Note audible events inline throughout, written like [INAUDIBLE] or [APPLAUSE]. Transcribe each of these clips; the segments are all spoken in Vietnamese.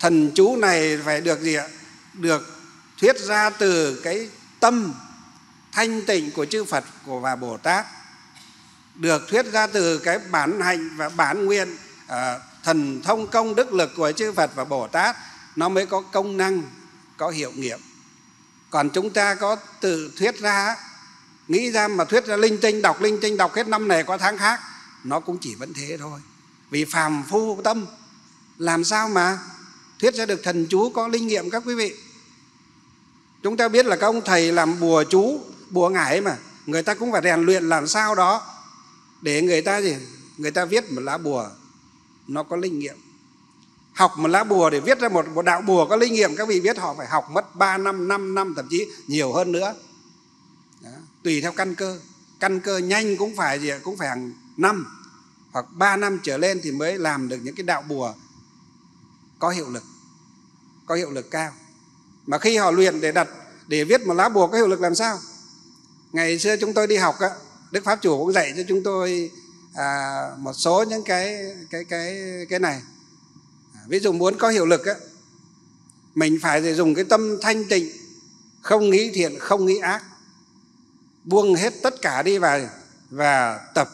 thần chú này phải được gì ạ được thuyết ra từ cái tâm thanh tịnh của chư phật của và bồ tát được thuyết ra từ cái bản hạnh và bản nguyện à, thần thông công đức lực của chư phật và bồ tát nó mới có công năng có hiệu nghiệm còn chúng ta có tự thuyết ra nghĩ ra mà thuyết ra linh tinh đọc linh tinh đọc hết năm này qua tháng khác nó cũng chỉ vẫn thế thôi vì phàm phu tâm làm sao mà thuyết ra được thần chú có linh nghiệm các quý vị chúng ta biết là các ông thầy làm bùa chú bùa ngải mà người ta cũng phải rèn luyện làm sao đó để người ta gì người ta viết một lá bùa nó có linh nghiệm học một lá bùa để viết ra một, một đạo bùa có linh nghiệm các vị biết họ phải học mất 3 năm 5 năm thậm chí nhiều hơn nữa đó. tùy theo căn cơ căn cơ nhanh cũng phải gì cũng phải hàng năm hoặc 3 năm trở lên thì mới làm được những cái đạo bùa có hiệu lực có hiệu lực cao mà khi họ luyện để đặt để viết một lá bùa có hiệu lực làm sao ngày xưa chúng tôi đi học á đức pháp chủ cũng dạy cho chúng tôi à, một số những cái cái cái cái này ví dụ muốn có hiệu lực á mình phải dùng cái tâm thanh tịnh không nghĩ thiện không nghĩ ác buông hết tất cả đi và và tập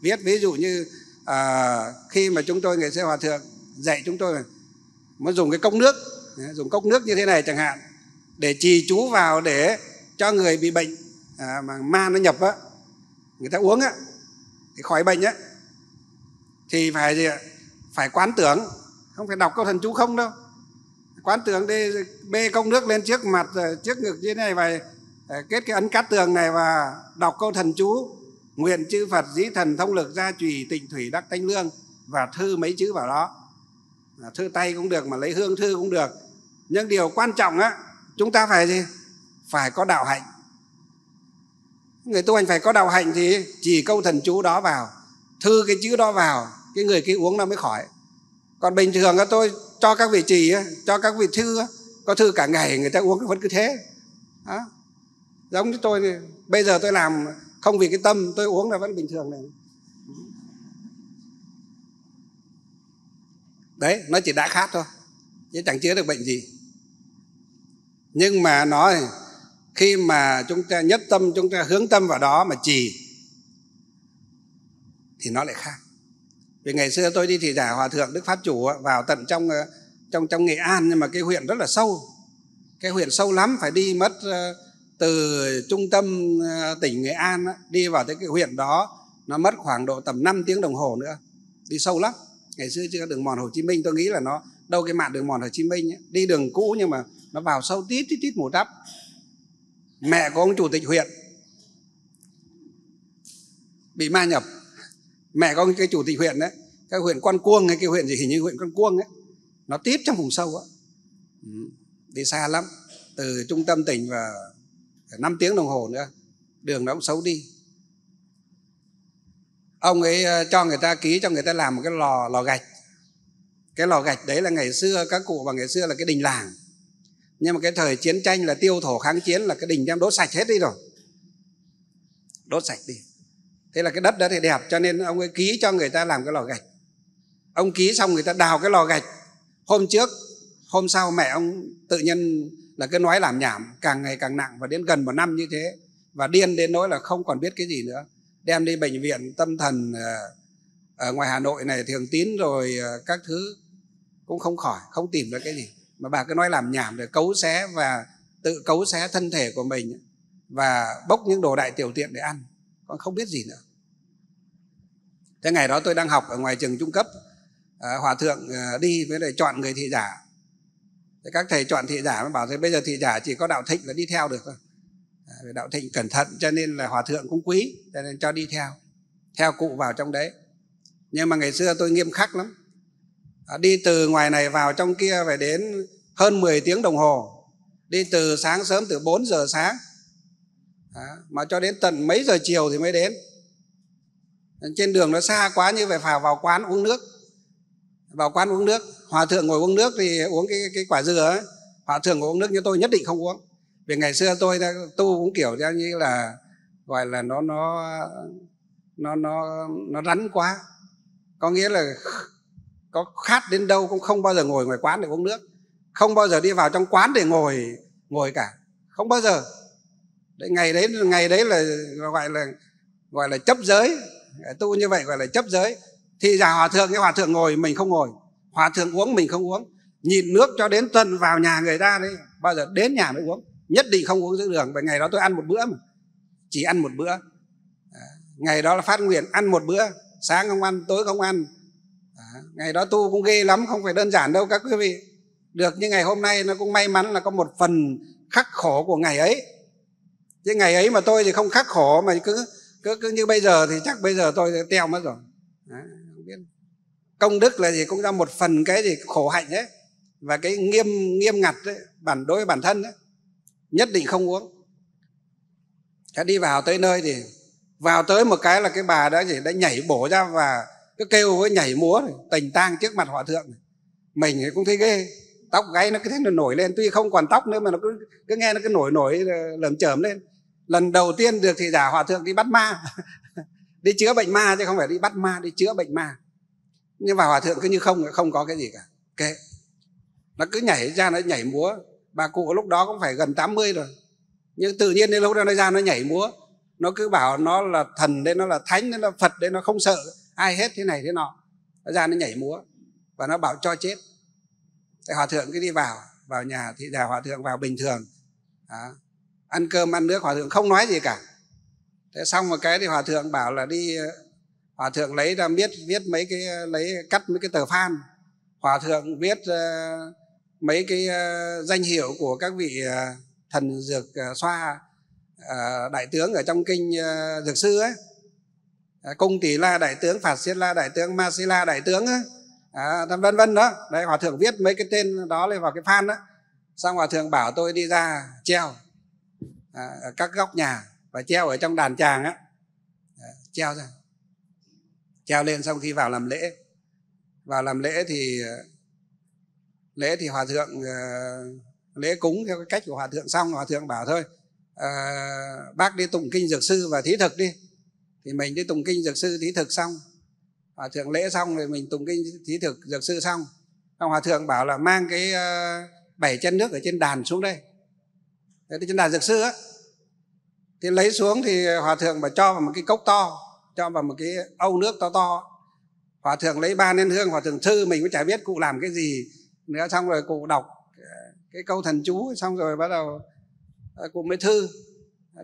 viết ví dụ như à, khi mà chúng tôi ngày xưa hòa thượng dạy chúng tôi muốn dùng cái công nước dùng cốc nước như thế này chẳng hạn để trì chú vào để cho người bị bệnh à, mà ma nó nhập á người ta uống á thì khỏi bệnh á thì phải gì ạ phải quán tưởng không phải đọc câu thần chú không đâu quán tưởng đi bê cốc nước lên trước mặt ờ, trước ngực như thế này và ờ, kết cái ấn cát tường này và đọc câu thần chú nguyện chư Phật dĩ thần thông lực gia trì tịnh thủy đắc thanh lương và thư mấy chữ vào đó ờ, thư tay cũng được mà lấy hương thư cũng được nhưng điều quan trọng á chúng ta phải gì phải có đạo hạnh người tu hành phải có đạo hạnh thì chỉ câu thần chú đó vào thư cái chữ đó vào cái người kia uống nó mới khỏi còn bình thường á tôi cho các vị trì cho các vị thư có thư cả ngày người ta uống vẫn cứ thế đó. giống như tôi bây giờ tôi làm không vì cái tâm tôi uống là vẫn bình thường này đấy nó chỉ đã khát thôi chứ chẳng chữa được bệnh gì nhưng mà nói khi mà chúng ta nhất tâm chúng ta hướng tâm vào đó mà trì thì nó lại khác vì ngày xưa tôi đi thị giả hòa thượng đức pháp chủ vào tận trong ờ, trong trong nghệ an nhưng mà cái huyện rất là sâu cái huyện sâu lắm phải đi mất ờ, từ trung tâm ờ, tỉnh nghệ an đi vào tới cái huyện đó nó mất khoảng độ tầm 5 tiếng đồng hồ nữa đi sâu lắm ngày xưa chưa đường mòn hồ chí minh tôi nghĩ là nó đâu cái mạng đường mòn Hồ Chí Minh ấy, đi đường cũ nhưng mà nó vào sâu tít tít tít một đắp mẹ của ông chủ tịch huyện bị ma nhập mẹ của ông cái chủ tịch huyện đấy cái huyện quan cuông hay cái huyện gì hình như huyện quan cuông ấy nó tít trong vùng sâu á đi xa lắm từ trung tâm tỉnh và 5 tiếng đồng hồ nữa đường nó cũng xấu đi ông ấy ờ, cho người ta ký cho người ta làm một cái lò lò gạch cái lò gạch đấy là ngày xưa các cụ và ngày xưa là cái đình làng nhưng mà cái thời chiến tranh là tiêu thổ kháng chiến là cái đình đem đốt sạch hết đi rồi đốt sạch đi thế là cái đất đó thì đẹp cho nên ông ấy ký cho người ta làm cái lò gạch ông ký xong người ta đào cái lò gạch hôm trước hôm sau mẹ ông tự nhiên là cái nói làm nhảm càng ngày càng nặng và đến gần một năm như thế và điên đến nỗi là không còn biết cái gì nữa đem đi bệnh viện tâm thần ờ, ở ngoài Hà Nội này thường tín rồi ờ, các thứ cũng không khỏi không tìm được cái gì mà bà cứ nói làm nhảm để cấu xé và tự cấu xé thân thể của mình và bốc những đồ đại tiểu tiện để ăn con không biết gì nữa thế ngày đó tôi đang học ở ngoài trường trung cấp ờ, hòa thượng ờ, đi với lại chọn người thị giả các thầy chọn thị giả mới bảo thế bây giờ thị giả chỉ có đạo thịnh là đi theo được thôi đạo thịnh cẩn thận cho nên là hòa thượng cũng quý cho nên cho đi theo theo cụ vào trong đấy nhưng mà ngày xưa tôi nghiêm khắc lắm à, đi từ ngoài này vào trong kia phải đến hơn 10 tiếng đồng hồ đi từ sáng sớm từ 4 giờ sáng mà cho đến tận mấy giờ chiều thì mới đến trên đường nó xa quá như vậy phải vào quán uống nước vào quán uống nước hòa thượng ngồi uống nước thì uống cái cái quả dừa ấy. hòa thượng ngồi uống nước như tôi nhất định không uống vì ngày xưa tôi tu cũng kiểu như là gọi là nó nó nó nó nó rắn quá có nghĩa là có khát đến đâu cũng không bao giờ ngồi ngoài quán để uống nước không bao giờ đi vào trong quán để ngồi ngồi cả không bao giờ đấy, ngày đấy ngày đấy là gọi là gọi là chấp giới tu như vậy gọi là chấp giới thì giả hòa thượng cái hòa thượng ngồi mình không ngồi hòa thượng uống mình không uống nhìn nước cho đến tuần vào nhà người ta đấy bao giờ đến nhà mới uống nhất định không uống giữa đường và ngày đó tôi ăn một bữa mà chỉ ăn một bữa ngày đó là phát nguyện ăn một bữa sáng không ăn tối không ăn à, ngày đó tu cũng ghê lắm không phải đơn giản đâu các quý vị được như ngày hôm nay nó cũng may mắn là có một phần khắc khổ của ngày ấy chứ ngày ấy mà tôi thì không khắc khổ mà cứ cứ, cứ như bây giờ thì chắc bây giờ tôi sẽ teo mất rồi à, không biết. công đức là gì cũng ra một phần cái gì khổ hạnh ấy và cái nghiêm nghiêm ngặt ấy, bản đối với bản thân ấy, nhất định không uống đã đi vào tới nơi thì vào tới một cái là cái bà đã gì đã nhảy bổ ra và cứ kêu với nhảy múa này, tành tang trước mặt hòa thượng mình cũng thấy ghê tóc gáy nó cứ thế nó nổi lên tuy không còn tóc nữa mà nó cứ cứ nghe nó cứ nổi nổi ờ, lởm chởm lên lần đầu tiên được thì giả hòa thượng đi bắt ma [LAUGHS] đi chữa bệnh ma chứ không phải đi bắt ma đi chữa bệnh ma nhưng mà hòa thượng cứ như không không có cái gì cả kệ nó cứ nhảy ra nó nhảy múa bà cụ lúc đó cũng phải gần 80 rồi nhưng tự nhiên đến lúc đó nó ra nó nhảy múa nó cứ bảo nó là thần đấy nó là thánh đấy nó là phật đấy nó không sợ ai hết thế này thế nọ nó ra nó nhảy múa và nó bảo cho chết thì hòa thượng cứ đi vào vào nhà thì là hòa thượng vào bình thường à, ăn cơm ăn nước hòa thượng không nói gì cả thế xong một cái thì hòa thượng bảo là đi hòa thượng lấy ra biết viết mấy cái lấy cắt mấy cái tờ phan hòa thượng viết uh, mấy cái uh, danh hiệu của các vị uh, thần dược uh, xoa À, đại tướng ở trong kinh à, dược sư ấy à, cung tỷ la đại tướng phạt siết la đại tướng ma si la đại tướng ấy, vân vân đó đấy hòa thượng viết mấy cái tên đó lên vào cái phan đó xong hòa thượng bảo tôi đi ra treo ở các góc nhà và treo ở trong đàn tràng á treo ra treo lên xong khi vào làm lễ vào làm lễ thì lễ thì hòa thượng lễ cúng theo cái cách của hòa thượng xong hòa thượng bảo thôi à, bác đi tụng kinh dược sư và thí thực đi thì mình đi tụng kinh dược sư thí thực xong hòa thượng lễ xong rồi mình tụng kinh thí thực dược sư xong ông hòa thượng bảo là mang cái uh, bảy chân nước ở trên đàn xuống đây Đấy, trên đàn dược sư á thì lấy xuống thì hòa thượng mà cho vào một cái cốc to cho vào một cái âu nước to to hòa thượng lấy ba nén hương hòa thượng thư mình cũng chả biết cụ làm cái gì nữa xong rồi cụ đọc ờ, cái câu thần chú xong rồi bắt đầu Ờ, cụ mới thư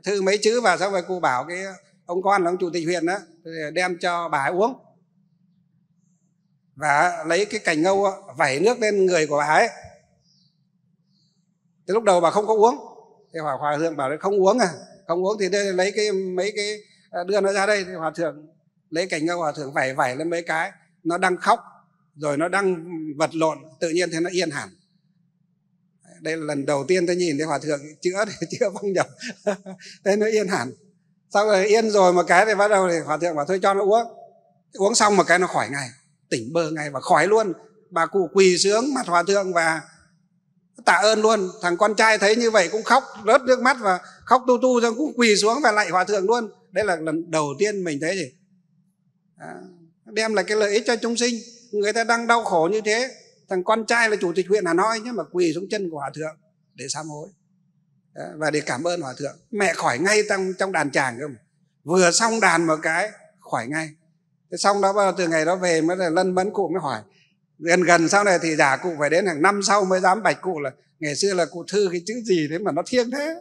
thư mấy chữ và xong rồi cụ bảo cái ờ, ông con là ông chủ tịch huyện đó đem cho bà uống và lấy cái cành ngâu ờ, vẩy nước lên người của bà ấy thì lúc đầu bà không có uống thì hòa hòa thượng bảo là không uống à không uống thì đây lấy cái mấy cái đưa nó ra đây thì hòa thượng lấy cành ngâu hòa thượng vẩy vẩy lên mấy cái nó đang khóc rồi nó đang vật lộn tự nhiên thì nó yên hẳn đây là lần đầu tiên tôi nhìn thấy hòa thượng chữa [LAUGHS] để chữa vong nhập [LAUGHS] thế nó yên hẳn sau rồi yên rồi một cái thì bắt đầu thì hòa thượng bảo thôi cho nó uống uống xong một cái nó khỏi ngay tỉnh bơ ngay và khỏi luôn bà cụ quỳ sướng mặt hòa thượng và tạ ơn luôn thằng con trai thấy như vậy cũng khóc rớt nước mắt và khóc tu tu rồi cũng quỳ xuống và lạy hòa thượng luôn đây là lần đầu tiên mình thấy gì à, đem lại cái lợi ích cho chúng sinh người ta đang đau khổ như thế thằng con trai là chủ tịch huyện hà nội nhé mà quỳ xuống chân của hòa thượng để sám hối và để cảm ơn hòa thượng mẹ khỏi ngay trong trong đàn tràng cơ mà vừa xong đàn một cái khỏi ngay thế xong đó từ ngày đó về mới là lân mẫn cụ mới hỏi gần gần sau này thì giả cụ phải đến hàng năm sau mới dám bạch cụ là ngày xưa là cụ thư cái chữ gì đấy mà nó thiêng thế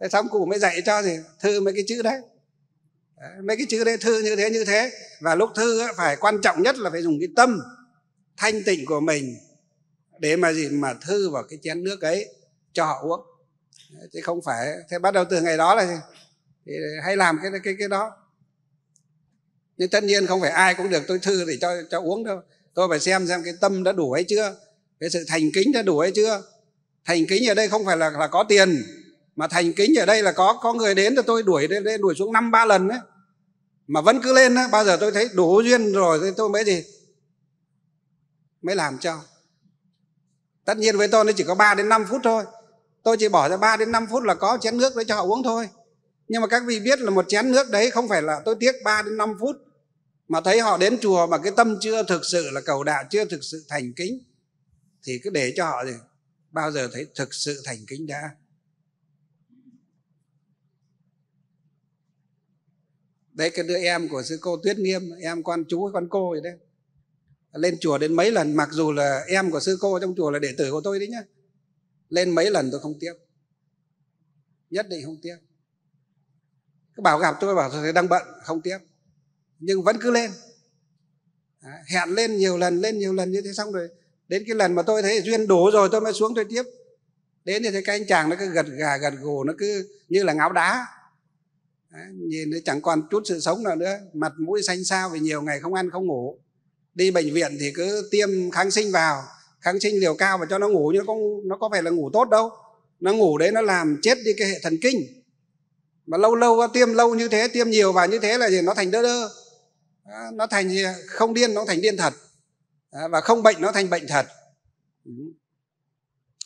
thế xong cụ mới dạy cho gì thư mấy cái chữ đấy mấy cái chữ đấy thư như thế như thế và lúc thư phải quan trọng nhất là phải dùng cái tâm thanh tịnh của mình để mà gì mà thư vào cái chén nước ấy cho họ uống chứ không phải thế bắt đầu từ ngày đó là thì hay làm cái cái cái đó nhưng tất nhiên không phải ai cũng được tôi thư để cho cho uống đâu tôi phải xem xem cái tâm đã đủ hay chưa cái sự thành kính đã đủ hay chưa thành kính ở đây không phải là là có tiền mà thành kính ở đây là có có người đến thì tôi đuổi lên đuổi xuống năm ba lần đấy mà vẫn cứ lên đó. bao giờ tôi thấy đủ duyên rồi thì tôi mới gì mới làm cho tất nhiên với tôi nó chỉ có 3 đến 5 phút thôi tôi chỉ bỏ ra 3 đến 5 phút là có chén nước để cho họ uống thôi nhưng mà các vị biết là một chén nước đấy không phải là tôi tiếc 3 đến 5 phút mà thấy họ đến chùa mà cái tâm chưa thực sự là cầu đạo chưa thực sự thành kính thì cứ để cho họ gì bao giờ thấy thực sự thành kính đã đấy cái đứa em của sư cô tuyết nghiêm em con chú con cô rồi đấy lên chùa đến mấy lần mặc dù là em của sư cô trong chùa là đệ tử của tôi đấy nhá lên mấy lần tôi không tiếp nhất định không tiếp cứ bảo gặp tôi bảo thầy đang bận không tiếp nhưng vẫn cứ lên hẹn lên nhiều lần lên nhiều lần như thế xong rồi đến cái lần mà tôi thấy duyên đủ rồi tôi mới xuống tôi tiếp đến thì thấy cái anh chàng nó cứ gật gà gật gù nó cứ như là ngáo đá Đã, nhìn nó chẳng còn chút sự sống nào nữa mặt mũi xanh xao vì nhiều ngày không ăn không ngủ đi bệnh viện thì cứ tiêm kháng sinh vào kháng sinh liều cao và cho nó ngủ nhưng nó có nó có phải là ngủ tốt đâu nó ngủ đấy nó làm chết đi cái hệ thần kinh mà lâu lâu tiêm lâu như thế tiêm nhiều và như thế là gì nó thành đơ đơ à, nó thành không điên nó thành điên thật à, và không bệnh nó thành bệnh thật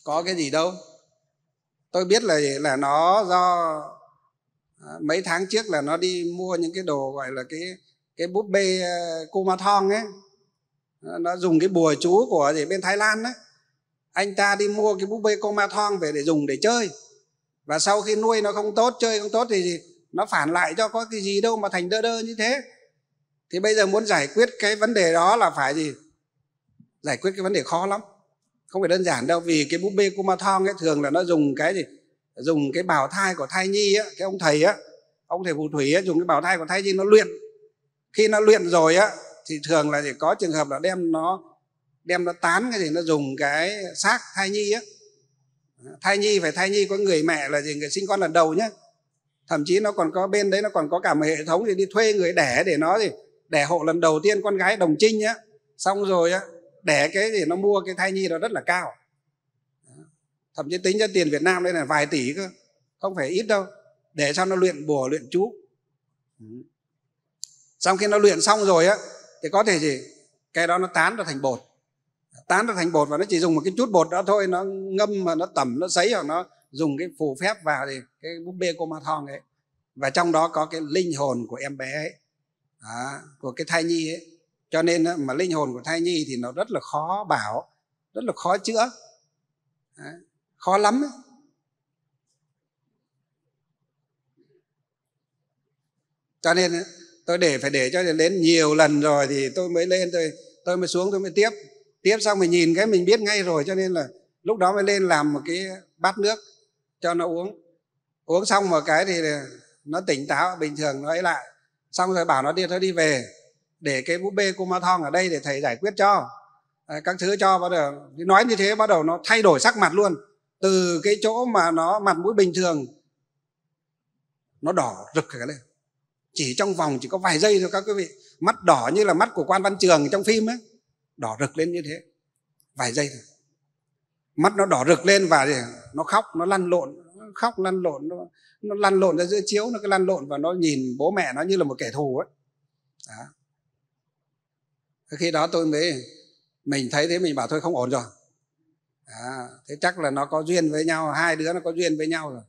có cái gì đâu tôi biết là là nó do à, mấy tháng trước là nó đi mua những cái đồ gọi là cái cái búp bê cô ma ấy nó dùng cái bùa chú của gì bên thái lan đó anh ta đi mua cái búp bê coma về để dùng để chơi và sau khi nuôi nó không tốt chơi không tốt thì gì? nó phản lại cho có cái gì đâu mà thành đơ đơ như thế thì bây giờ muốn giải quyết cái vấn đề đó là phải gì giải quyết cái vấn đề khó lắm không phải đơn giản đâu vì cái búp bê coma ấy thường là nó dùng cái gì dùng cái bào thai của thai nhi á cái ông thầy á ông thầy phù thủy á dùng cái bào thai của thai nhi nó luyện khi nó luyện rồi á thì thường là chỉ có trường hợp là đem nó đem nó tán cái gì nó dùng cái xác thai nhi á thai nhi phải thai nhi có người mẹ là gì người sinh con lần đầu nhé thậm chí nó còn có bên đấy nó còn có cả một hệ thống thì đi thuê người đẻ để nó gì đẻ hộ lần đầu tiên con gái đồng trinh nhá xong rồi á đẻ cái gì nó mua cái thai nhi đó rất là cao thậm chí tính ra tiền Việt Nam đây là vài tỷ cơ không phải ít đâu để cho nó luyện bùa luyện chú xong khi nó luyện xong rồi á thì có thể gì cái đó nó tán ra thành bột tán ra thành bột và nó chỉ dùng một cái chút bột đó thôi nó ngâm mà nó tẩm nó sấy hoặc nó dùng cái phù phép vào thì cái búp bê cô ma thong ấy và trong đó có cái linh hồn của em bé ấy đó, của cái thai nhi ấy cho nên mà linh hồn của thai nhi thì nó rất là khó bảo rất là khó chữa đó, khó lắm ấy. cho nên tôi để phải để cho đến nhiều lần rồi thì tôi mới lên tôi tôi mới xuống tôi mới tiếp tiếp xong mình nhìn cái mình biết ngay rồi cho nên là lúc đó mới lên làm một cái bát nước cho nó uống uống xong một cái thì nó tỉnh táo bình thường nó ấy lại xong rồi bảo nó đi thôi đi về để cái búp bê cô ma thong ở đây để thầy giải quyết cho à, các thứ cho bắt đầu nói như thế bắt đầu nó thay đổi sắc mặt luôn từ cái chỗ mà nó mặt mũi bình thường nó đỏ rực cả lên chỉ trong vòng chỉ có vài giây thôi các quý vị mắt đỏ như là mắt của quan văn trường trong phim ấy đỏ rực lên như thế vài giây thôi mắt nó đỏ rực lên và nó khóc nó lăn lộn nó khóc lăn lộn nó, nó lăn lộn ra giữa chiếu nó cứ lăn lộn và nó nhìn bố mẹ nó như là một kẻ thù ấy đó. khi đó tôi mới mình thấy thế mình bảo thôi không ổn rồi à, thế chắc là nó có duyên với nhau hai đứa nó có duyên với nhau rồi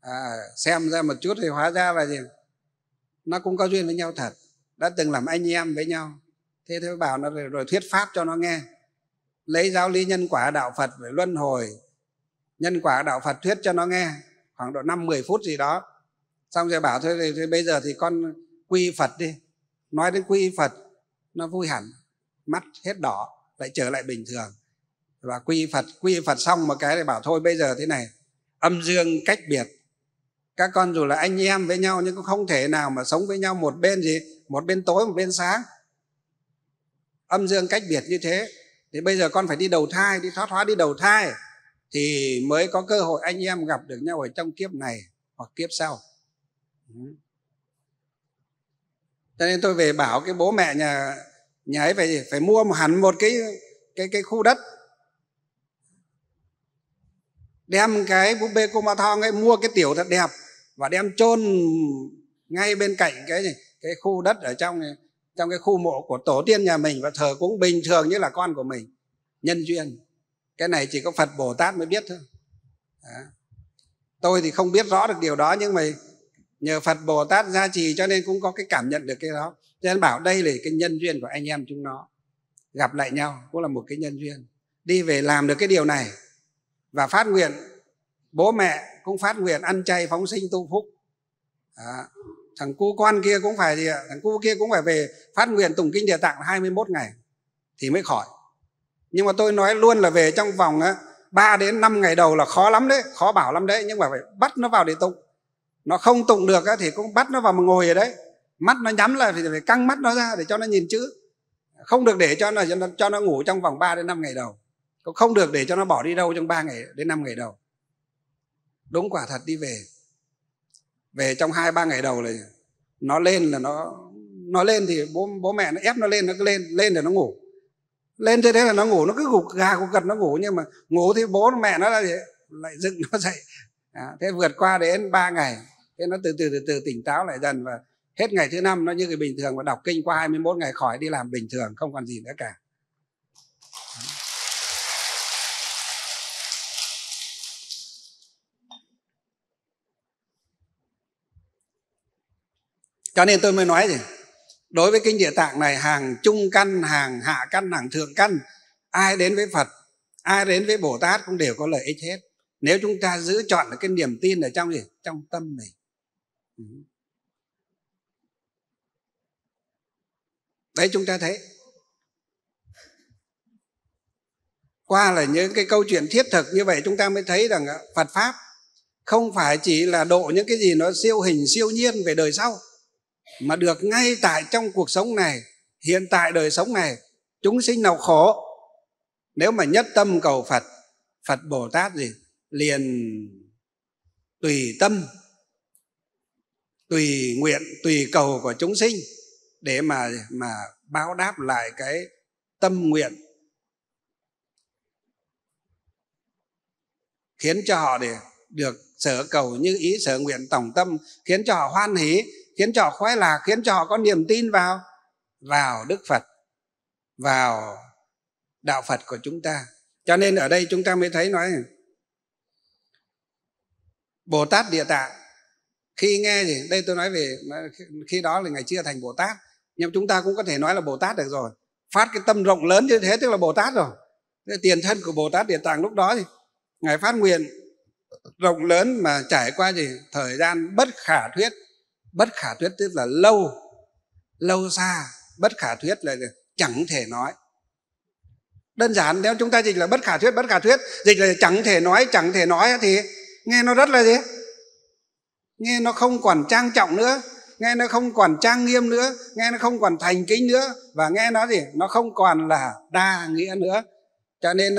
à, xem ra một chút thì hóa ra là gì nó cũng có duyên với nhau thật đã từng làm anh em với nhau thế thế bảo nó rồi, rồi thuyết pháp cho nó nghe lấy giáo lý nhân quả đạo Phật về luân hồi nhân quả đạo Phật thuyết cho nó nghe khoảng độ năm 10 phút gì đó xong rồi bảo thôi, thì bây giờ thì con quy Phật đi nói đến quy Phật nó vui hẳn mắt hết đỏ lại trở lại bình thường và quy Phật quy Phật xong một cái thì bảo thôi bây giờ thế này âm dương cách biệt các con dù là anh em với nhau nhưng cũng không thể nào mà sống với nhau một bên gì một bên tối một bên sáng âm dương cách biệt như thế thì bây giờ con phải đi đầu thai đi thoát hóa đi đầu thai thì mới có cơ hội anh em gặp được nhau ở trong kiếp này hoặc kiếp sau cho nên tôi về bảo cái bố mẹ nhà nhà ấy phải phải mua một hẳn một cái cái cái khu đất đem cái búp bê cô ma thong ấy mua cái tiểu thật đẹp và đem chôn ngay bên cạnh cái này, cái khu đất ở trong trong cái khu mộ của tổ tiên nhà mình và thờ cũng bình thường như là con của mình nhân duyên cái này chỉ có phật bồ tát mới biết thôi Đó. tôi thì không biết rõ được điều đó nhưng mà nhờ phật bồ tát gia trì cho nên cũng có cái cảm nhận được cái đó nên bảo đây là cái nhân duyên của anh em chúng nó gặp lại nhau cũng là một cái nhân duyên đi về làm được cái điều này và phát nguyện bố mẹ cũng phát nguyện ăn chay phóng sinh tu phúc à, thằng cu con kia cũng phải gì ạ thằng cu kia cũng phải về phát nguyện tụng kinh địa tạng 21 ngày thì mới khỏi nhưng mà tôi nói luôn là về trong vòng á, 3 đến 5 ngày đầu là khó lắm đấy khó bảo lắm đấy nhưng mà phải bắt nó vào để tụng nó không tụng được á, thì cũng bắt nó vào mà ngồi ở đấy mắt nó nhắm là thì phải căng mắt nó ra để cho nó nhìn chữ không được để cho nó cho nó ngủ trong vòng 3 đến 5 ngày đầu cũng không được để cho nó bỏ đi đâu trong 3 ngày đến 5 ngày đầu đúng quả thật đi về về trong hai ba ngày đầu là nó lên là nó nó lên thì bố bố mẹ nó ép nó lên nó cứ lên lên để nó ngủ lên thế đấy là nó ngủ nó cứ gục gà gục gật nó ngủ nhưng mà ngủ thì bố mẹ nó lại lại dựng [LAUGHS] nó dậy à, thế vượt qua đến ba ngày thế nó từ từ từ từ tỉnh táo lại dần và hết ngày thứ năm nó như cái bình thường và đọc kinh qua 21 ngày khỏi đi làm bình thường không còn gì nữa cả cho nên tôi mới nói gì đối với kinh địa tạng này hàng trung căn hàng hạ căn hàng thượng căn ai đến với phật ai đến với bồ tát cũng đều có lợi ích hết nếu chúng ta giữ chọn được cái niềm tin ở trong gì trong tâm này ừ. đấy chúng ta thấy qua là những cái câu chuyện thiết thực như vậy chúng ta mới thấy rằng phật pháp không phải chỉ là độ những cái gì nó siêu hình siêu nhiên về đời sau mà được ngay tại trong cuộc sống này hiện tại đời sống này chúng sinh nào khổ nếu mà nhất tâm cầu phật phật bồ tát gì liền tùy tâm tùy nguyện tùy cầu của chúng sinh để mà mà báo đáp lại cái tâm nguyện khiến cho họ để được sở cầu như ý sở nguyện tổng tâm khiến cho họ hoan hỷ khiến cho họ khoái lạc khiến cho họ có niềm tin vào vào đức phật vào đạo phật của chúng ta cho nên ở đây chúng ta mới thấy nói bồ tát địa tạng khi nghe gì, đây tôi nói về khi đó là ngày chia thành bồ tát nhưng chúng ta cũng có thể nói là bồ tát được rồi phát cái tâm rộng lớn như thế tức là bồ tát rồi thế tiền thân của bồ tát địa tạng lúc đó thì ngài phát nguyện rộng lớn mà trải qua gì thời gian bất khả thuyết bất khả thuyết tức là lâu lâu xa bất khả thuyết là chẳng thể nói đơn giản nếu chúng ta dịch là bất khả thuyết bất khả thuyết dịch là chẳng thể nói chẳng thể nói thì nghe nó rất là gì nghe nó không còn trang trọng nữa nghe nó không còn trang nghiêm nữa nghe nó không còn thành kính nữa và nghe nó gì nó không còn là đa nghĩa nữa cho nên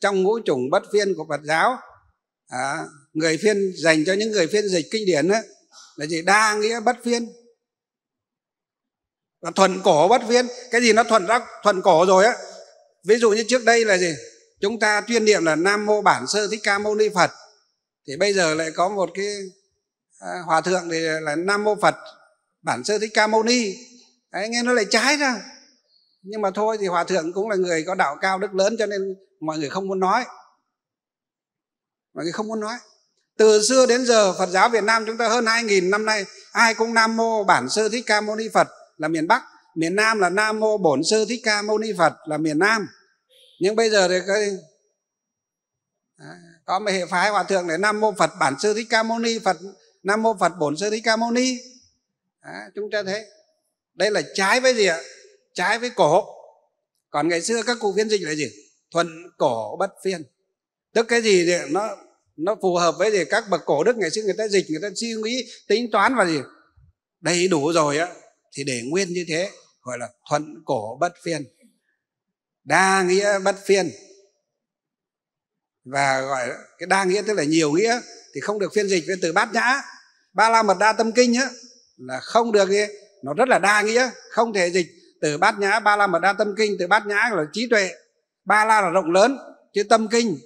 trong ngũ chủng bất phiên của phật giáo người phiên dành cho những người phiên dịch kinh điển là gì đa nghĩa bất phiên là thuần cổ bất phiên cái gì nó thuần ra thuần cổ rồi á ví dụ như trước đây là gì chúng ta tuyên niệm là nam mô bản sơ thích ca mâu ni phật thì bây giờ lại có một cái à, hòa thượng thì là nam mô phật bản sơ thích ca mâu ni Đấy, nghe nó lại trái ra nhưng mà thôi thì hòa thượng cũng là người có đạo cao đức lớn cho nên mọi người không muốn nói mọi người không muốn nói từ xưa đến giờ Phật giáo Việt Nam chúng ta hơn 2.000 năm nay ai cũng Nam Mô Bản Sư Thích Ca Mâu Ni Phật là miền Bắc miền Nam là Nam Mô Bổn Sư Thích Ca Mâu Ni Phật là miền Nam nhưng bây giờ thì cái có một hệ phái hòa thượng để Nam Mô Phật Bản Sư Thích Ca Mâu Ni Phật Nam Mô Phật Bổn Sư Thích Ca Mâu Ni à, chúng ta thấy đây là trái với gì ạ trái với cổ còn ngày xưa các cụ phiên dịch là gì thuận cổ bất phiên tức cái gì thì nó nó phù hợp với gì các bậc cổ đức ngày xưa người ta dịch người ta suy nghĩ tính toán và gì đầy đủ rồi á thì để nguyên như thế gọi là thuận cổ bất phiên đa nghĩa bất phiên và gọi cái đa nghĩa tức là nhiều nghĩa thì không được phiên dịch phiên từ bát nhã ba la mật đa tâm kinh á là không được ý, nó rất là đa nghĩa không thể dịch từ bát nhã ba la mật đa tâm kinh từ bát nhã là trí tuệ ba la là rộng lớn chứ tâm kinh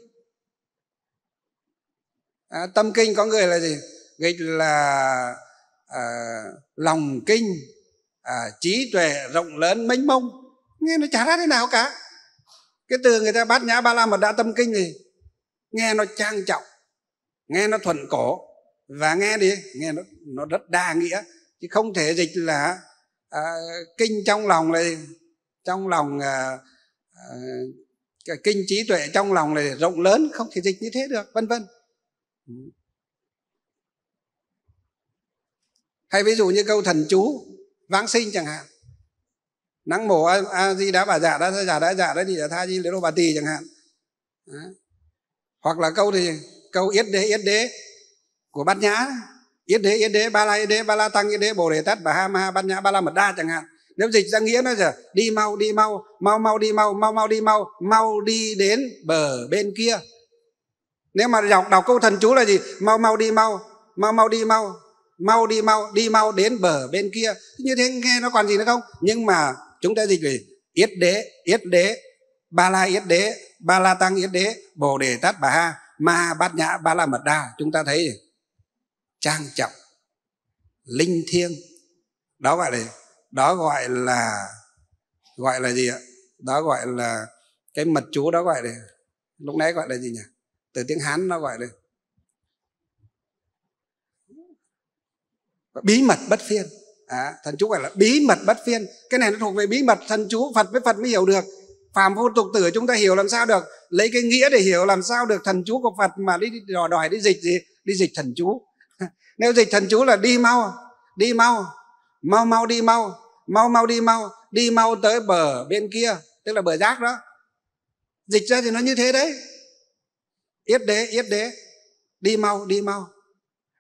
à, tâm kinh có người là gì nghịch là à, lòng kinh à, trí tuệ rộng lớn mênh mông nghe nó chả ra thế nào cả cái từ người ta bát nhã ba la mật đã tâm kinh thì nghe nó trang trọng nghe nó thuận cổ và nghe đi nghe nó nó rất đa nghĩa chứ không thể dịch là à, kinh trong lòng này trong lòng à, à, kinh trí tuệ trong lòng này rộng lớn không thể dịch như thế được vân vân Ừ. hay ví dụ như câu thần chú vãng sinh chẳng hạn nắng mổ a, a di đá bà dạ đã dạ đã dạ đã thì tha di lễ đô bà tỳ chẳng hạn Đó. hoặc là câu thì câu yết đế yết đế của bát nhã yết đế yết đế ba la yết đế ba la tăng yết đế bồ đề tát và ha ma bát nhã ba la mật đa chẳng hạn nếu dịch ra nghĩa nó giờ đi mau đi mau mau mau đi mau mau mau đi mau mau đi đến bờ bên kia nếu mà đọc đọc câu thần chú là gì mau mau đi mau mau mau đi mau mau đi mau đi mau đến bờ bên kia như thế nghe nó còn gì nữa không nhưng mà chúng ta dịch về yết đế yết đế ba la yết đế ba la tăng yết đế bồ đề tát bà ha ma bát nhã ba la mật đa chúng ta thấy gì trang trọng linh thiêng đó gọi là đó gọi là gọi là gì ạ đó gọi là cái mật chú đó gọi là lúc nãy gọi là gì nhỉ từ tiếng hán nó gọi là bí mật bất phiên à, thần chú gọi là bí mật bất phiên cái này nó thuộc về bí mật thần chú phật với phật mới hiểu được phàm vô tục tử chúng ta hiểu làm sao được lấy cái nghĩa để hiểu làm sao được thần chú của phật mà đi đòi, đòi đi dịch gì đi dịch thần chú [LAUGHS] nếu dịch thần chú là đi mau đi mau mau mau đi mau mau mau đi mau đi mau tới bờ bên kia tức là bờ rác đó dịch ra thì nó như thế đấy yết đế yết đế đi mau đi mau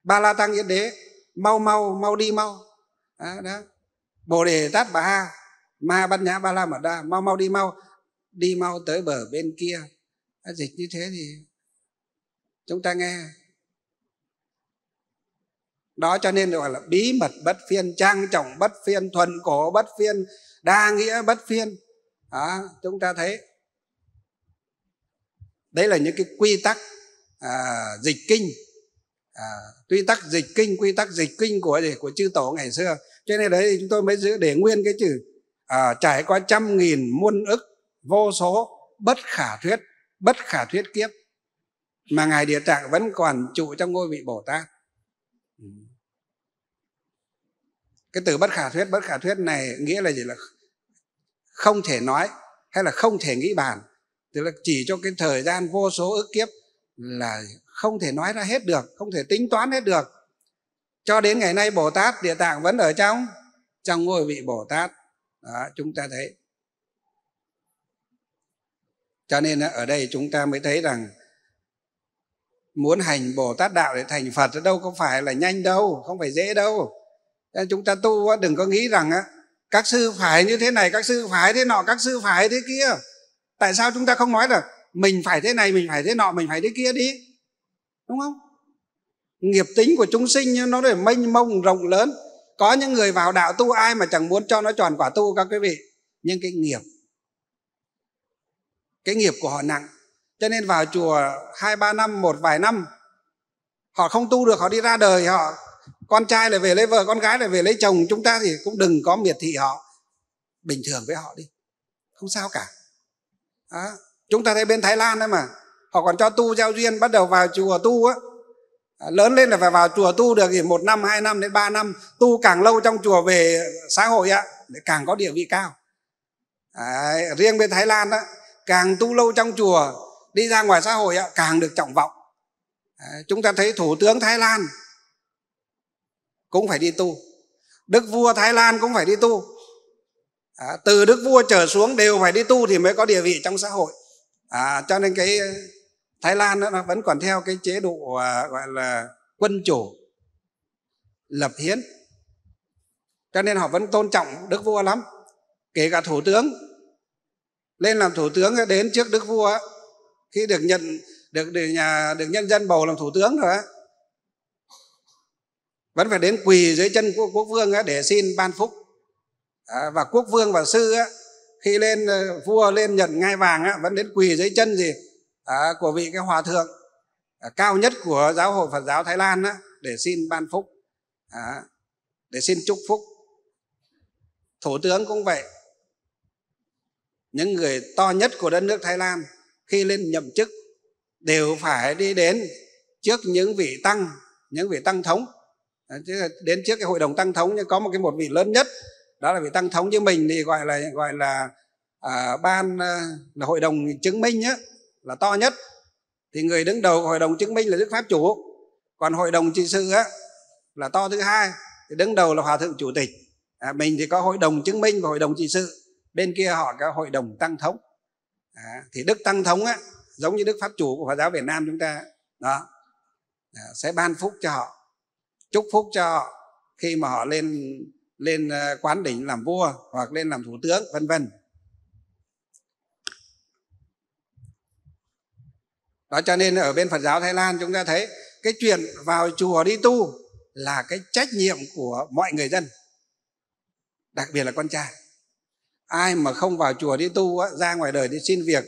ba la tăng yết đế mau mau mau đi mau đó, đó. bồ đề tát bà ha ma bát nhã ba la mật đa mau mau đi mau đi mau tới bờ bên kia đó, dịch như thế thì chúng ta nghe đó cho nên gọi là bí mật bất phiên trang trọng bất phiên thuần cổ bất phiên đa nghĩa bất phiên đó, chúng ta thấy đấy là những cái quy tắc à, dịch kinh à, quy tắc dịch kinh quy tắc dịch kinh của gì của chư tổ ngày xưa cho nên đấy chúng tôi mới giữ để nguyên cái chữ à, trải qua trăm nghìn muôn ức vô số bất khả thuyết bất khả thuyết kiếp mà ngài địa tạng vẫn còn trụ trong ngôi vị bồ tát cái từ bất khả thuyết bất khả thuyết này nghĩa là gì là không thể nói hay là không thể nghĩ bàn tức là chỉ cho cái thời gian vô số ức kiếp là không thể nói ra hết được không thể tính toán hết được cho đến ngày nay bồ tát địa tạng vẫn ở trong trong ngôi vị bồ tát Đó, chúng ta thấy cho nên ở đây chúng ta mới thấy rằng muốn hành bồ tát đạo để thành phật đâu có phải là nhanh đâu không phải dễ đâu nên chúng ta tu đừng có nghĩ rằng các sư phải như thế này các sư phải thế nọ các sư phải thế kia tại sao chúng ta không nói là mình phải thế này mình phải thế nọ mình phải thế kia đi đúng không nghiệp tính của chúng sinh nó để mênh mông rộng lớn có những người vào đạo tu ai mà chẳng muốn cho nó tròn quả tu các quý vị nhưng cái nghiệp cái nghiệp của họ nặng cho nên vào chùa hai ba năm một vài năm họ không tu được họ đi ra đời họ con trai lại về lấy vợ con gái lại về lấy chồng chúng ta thì cũng đừng có miệt thị họ bình thường với họ đi không sao cả à, chúng ta thấy bên thái lan đấy mà họ còn cho tu giao duyên bắt đầu vào chùa tu á lớn lên là phải vào chùa tu được thì một năm hai năm đến ba năm tu càng lâu trong chùa về xã hội á để càng có địa vị cao à, riêng bên thái lan á càng tu lâu trong chùa đi ra ngoài xã hội á càng được trọng vọng à, chúng ta thấy thủ tướng thái lan cũng phải đi tu đức vua thái lan cũng phải đi tu à, từ đức vua trở xuống đều phải đi tu thì mới có địa vị trong xã hội à, cho nên cái ờ, thái lan nó vẫn còn theo cái chế độ à, gọi là quân chủ lập hiến cho nên họ vẫn tôn trọng đức vua lắm kể cả thủ tướng lên làm thủ tướng đến trước đức vua khi được nhận được được nhà được nhân dân bầu làm thủ tướng rồi vẫn phải đến quỳ dưới chân của quốc vương để xin ban phúc à, và quốc vương và sư á, khi lên ờ, vua lên nhận ngai vàng á, vẫn đến quỳ dưới chân gì à, của vị cái hòa thượng à, cao nhất của giáo hội Phật giáo Thái Lan á, để xin ban phúc à, để xin chúc phúc thủ tướng cũng vậy những người to nhất của đất nước Thái Lan khi lên nhậm chức đều phải đi đến trước những vị tăng những vị tăng thống đến trước cái hội đồng tăng thống nhưng có một cái một vị lớn nhất đó là vị tăng thống như mình thì gọi là gọi là à, ban à, là hội đồng chứng minh á là to nhất thì người đứng đầu hội đồng chứng minh là đức pháp chủ còn hội đồng trị sự á là to thứ hai thì đứng đầu là hòa thượng chủ tịch à, mình thì có hội đồng chứng minh và hội đồng trị sự bên kia họ có hội đồng tăng thống à, thì đức tăng thống á giống như đức pháp chủ của phật giáo việt nam chúng ta đó à, sẽ ban phúc cho họ chúc phúc cho họ khi mà họ lên lên ờ, quán đỉnh làm vua hoặc lên làm thủ tướng vân vân đó cho nên ở bên phật giáo thái lan chúng ta thấy cái chuyện vào chùa đi tu là cái trách nhiệm của mọi người dân đặc biệt là con trai ai mà không vào chùa đi tu ra ngoài đời đi xin việc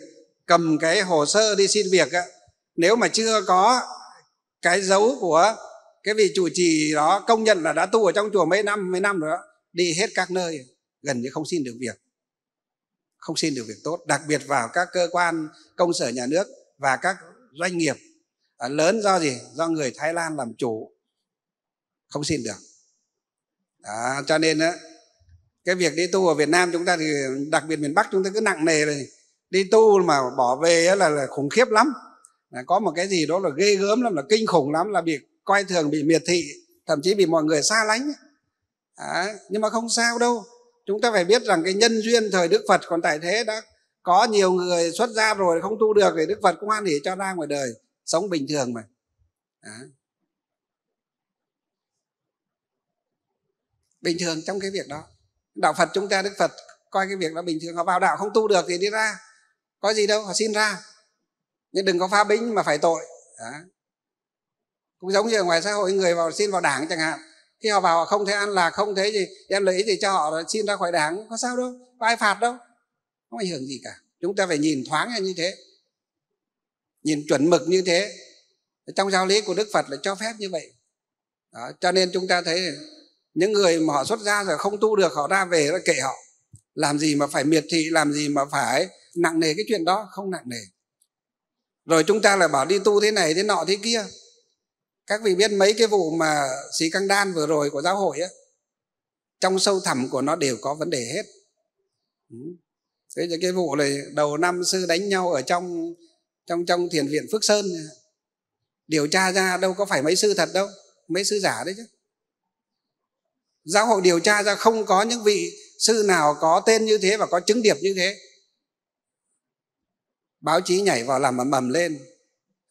cầm cái hồ sơ đi xin việc á, nếu mà chưa có cái dấu của cái vị chủ trì đó công nhận là đã tu ở trong chùa mấy năm mấy năm rồi đó đi hết các nơi gần như không xin được việc không xin được việc tốt đặc biệt vào các cơ quan công sở nhà nước và các doanh nghiệp à, lớn do gì do người thái lan làm chủ không xin được đó, cho nên đó, cái việc đi tu ở việt nam chúng ta thì đặc biệt miền bắc chúng ta cứ nặng nề rồi đi tu mà bỏ về là, là khủng khiếp lắm có một cái gì đó là ghê gớm lắm là kinh khủng lắm là việc coi thường bị miệt thị thậm chí bị mọi người xa lánh à, nhưng mà không sao đâu chúng ta phải biết rằng cái nhân duyên thời đức phật còn tại thế đã có nhiều người xuất gia rồi không tu được thì đức phật cũng an hỉ cho ra ngoài đời sống bình thường mà à. bình thường trong cái việc đó đạo phật chúng ta đức phật coi cái việc đó bình thường họ vào đạo không tu được thì đi ra có gì đâu họ xin ra nhưng đừng có pha bính mà phải tội à cũng giống như ở ngoài xã hội người vào xin vào đảng chẳng hạn khi họ vào họ không thấy ăn là không thấy gì đem lợi ích gì cho họ xin ra khỏi đảng có sao đâu có ai phạt đâu không ảnh hưởng gì cả chúng ta phải nhìn thoáng như thế nhìn chuẩn mực như thế trong giáo lý của đức phật là cho phép như vậy đó, cho nên chúng ta thấy những người mà họ xuất gia rồi không tu được họ ra về nó kệ họ làm gì mà phải miệt thị làm gì mà phải nặng nề cái chuyện đó không nặng nề rồi chúng ta lại bảo đi tu thế này thế nọ thế kia các vị biết mấy cái vụ mà sĩ căng đan vừa rồi của giáo hội á trong sâu thẳm của nó đều có vấn đề hết cái ừ. cái vụ này đầu năm sư đánh nhau ở trong trong trong thiền viện phước sơn điều tra ra đâu có phải mấy sư thật đâu mấy sư giả đấy chứ giáo hội điều tra ra không có những vị sư nào có tên như thế và có chứng điệp như thế báo chí nhảy vào làm mầm mầm lên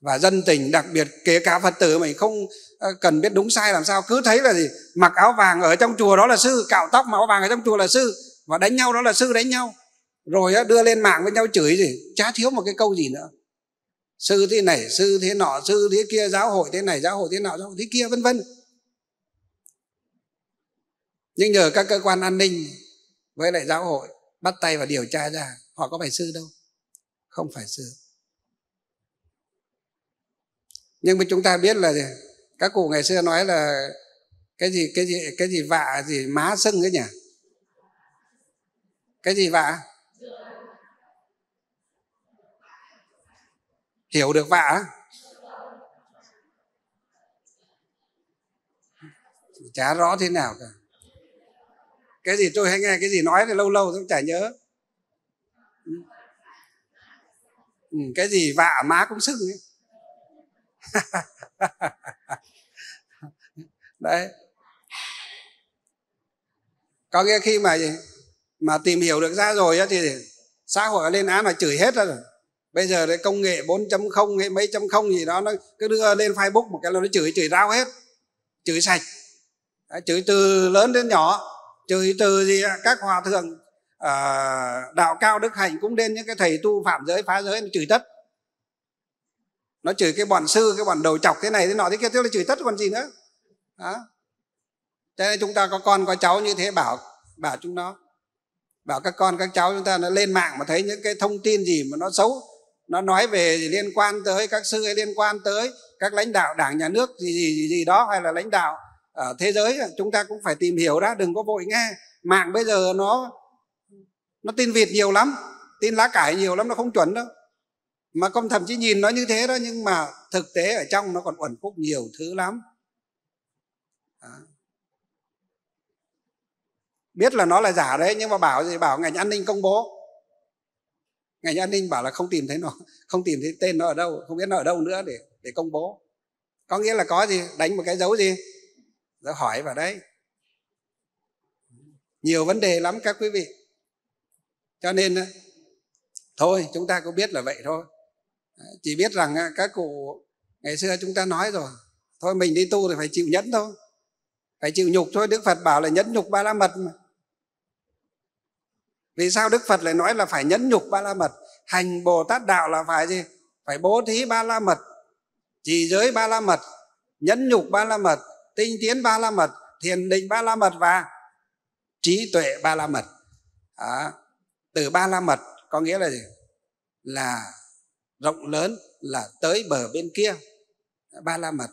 và dân tình đặc biệt kể cả phật tử mình không ờ, cần biết đúng sai làm sao cứ thấy là gì mặc áo vàng ở trong chùa đó là sư cạo tóc mặc áo vàng ở trong chùa là sư và đánh nhau đó là sư đánh nhau rồi đưa lên mạng với nhau chửi gì chả thiếu một cái câu gì nữa sư thế này sư thế nọ sư thế kia giáo hội thế này giáo hội thế nọ giáo hội thế kia vân vân nhưng nhờ các cơ quan an ninh với lại giáo hội bắt tay và điều tra ra họ có phải sư đâu không phải sư nhưng mà chúng ta biết là các cụ ngày xưa nói là cái gì cái gì cái gì vạ gì má sưng ấy nhỉ cái gì vạ hiểu được vạ chả rõ thế nào cả cái gì tôi hay nghe cái gì nói thì lâu lâu cũng chả nhớ ừ. Ừ, cái gì vạ má cũng sưng ấy [LAUGHS] đấy có nghĩa khi mà mà tìm hiểu được ra rồi thì xã hội lên án là chửi hết rồi bây giờ đấy công nghệ 4.0 hay mấy trăm không gì đó nó cứ đưa lên facebook một cái là nó chửi chửi rao hết chửi sạch chửi từ lớn đến nhỏ chửi từ gì các hòa thượng ờ, đạo cao đức hạnh cũng đến những cái thầy tu phạm giới phá giới chửi tất nó chửi cái bọn sư cái bọn đầu chọc thế này thế nọ thế kia tức là chửi tất còn gì nữa đó cho nên chúng ta có con có cháu như thế bảo bảo chúng nó bảo các con các cháu chúng ta nó lên mạng mà thấy những cái thông tin gì mà nó xấu nó nói về gì liên quan tới các sư hay liên quan tới các lãnh đạo đảng nhà nước gì gì gì, gì đó hay là lãnh đạo ở thế giới chúng ta cũng phải tìm hiểu đã đừng có vội nghe mạng bây giờ nó nó tin vịt nhiều lắm tin lá cải nhiều lắm nó không chuẩn đâu mà con thậm chí nhìn nó như thế đó nhưng mà thực tế ở trong nó còn uẩn khúc nhiều thứ lắm à. biết là nó là giả đấy nhưng mà bảo gì bảo ngành an ninh công bố ngành an ninh bảo là không tìm thấy nó [LAUGHS] không tìm thấy tên nó ở đâu không biết nó ở đâu nữa để để công bố có nghĩa là có gì đánh một cái dấu gì dấu hỏi vào đấy nhiều vấn đề lắm các quý vị cho nên thôi chúng ta cũng biết là vậy thôi chỉ biết rằng à, các cụ ngày xưa chúng ta nói rồi thôi mình đi tu thì phải chịu nhẫn thôi phải chịu nhục thôi đức phật bảo là nhẫn nhục ba la mật mà vì sao đức phật lại nói là phải nhẫn nhục ba la mật hành bồ tát đạo là phải gì phải bố thí ba la mật trì giới ba la mật nhẫn nhục ba la mật tinh tiến ba la mật thiền định ba la mật và trí tuệ ba la mật à, từ ba la mật có nghĩa là gì là rộng lớn là tới bờ bên kia ba la mật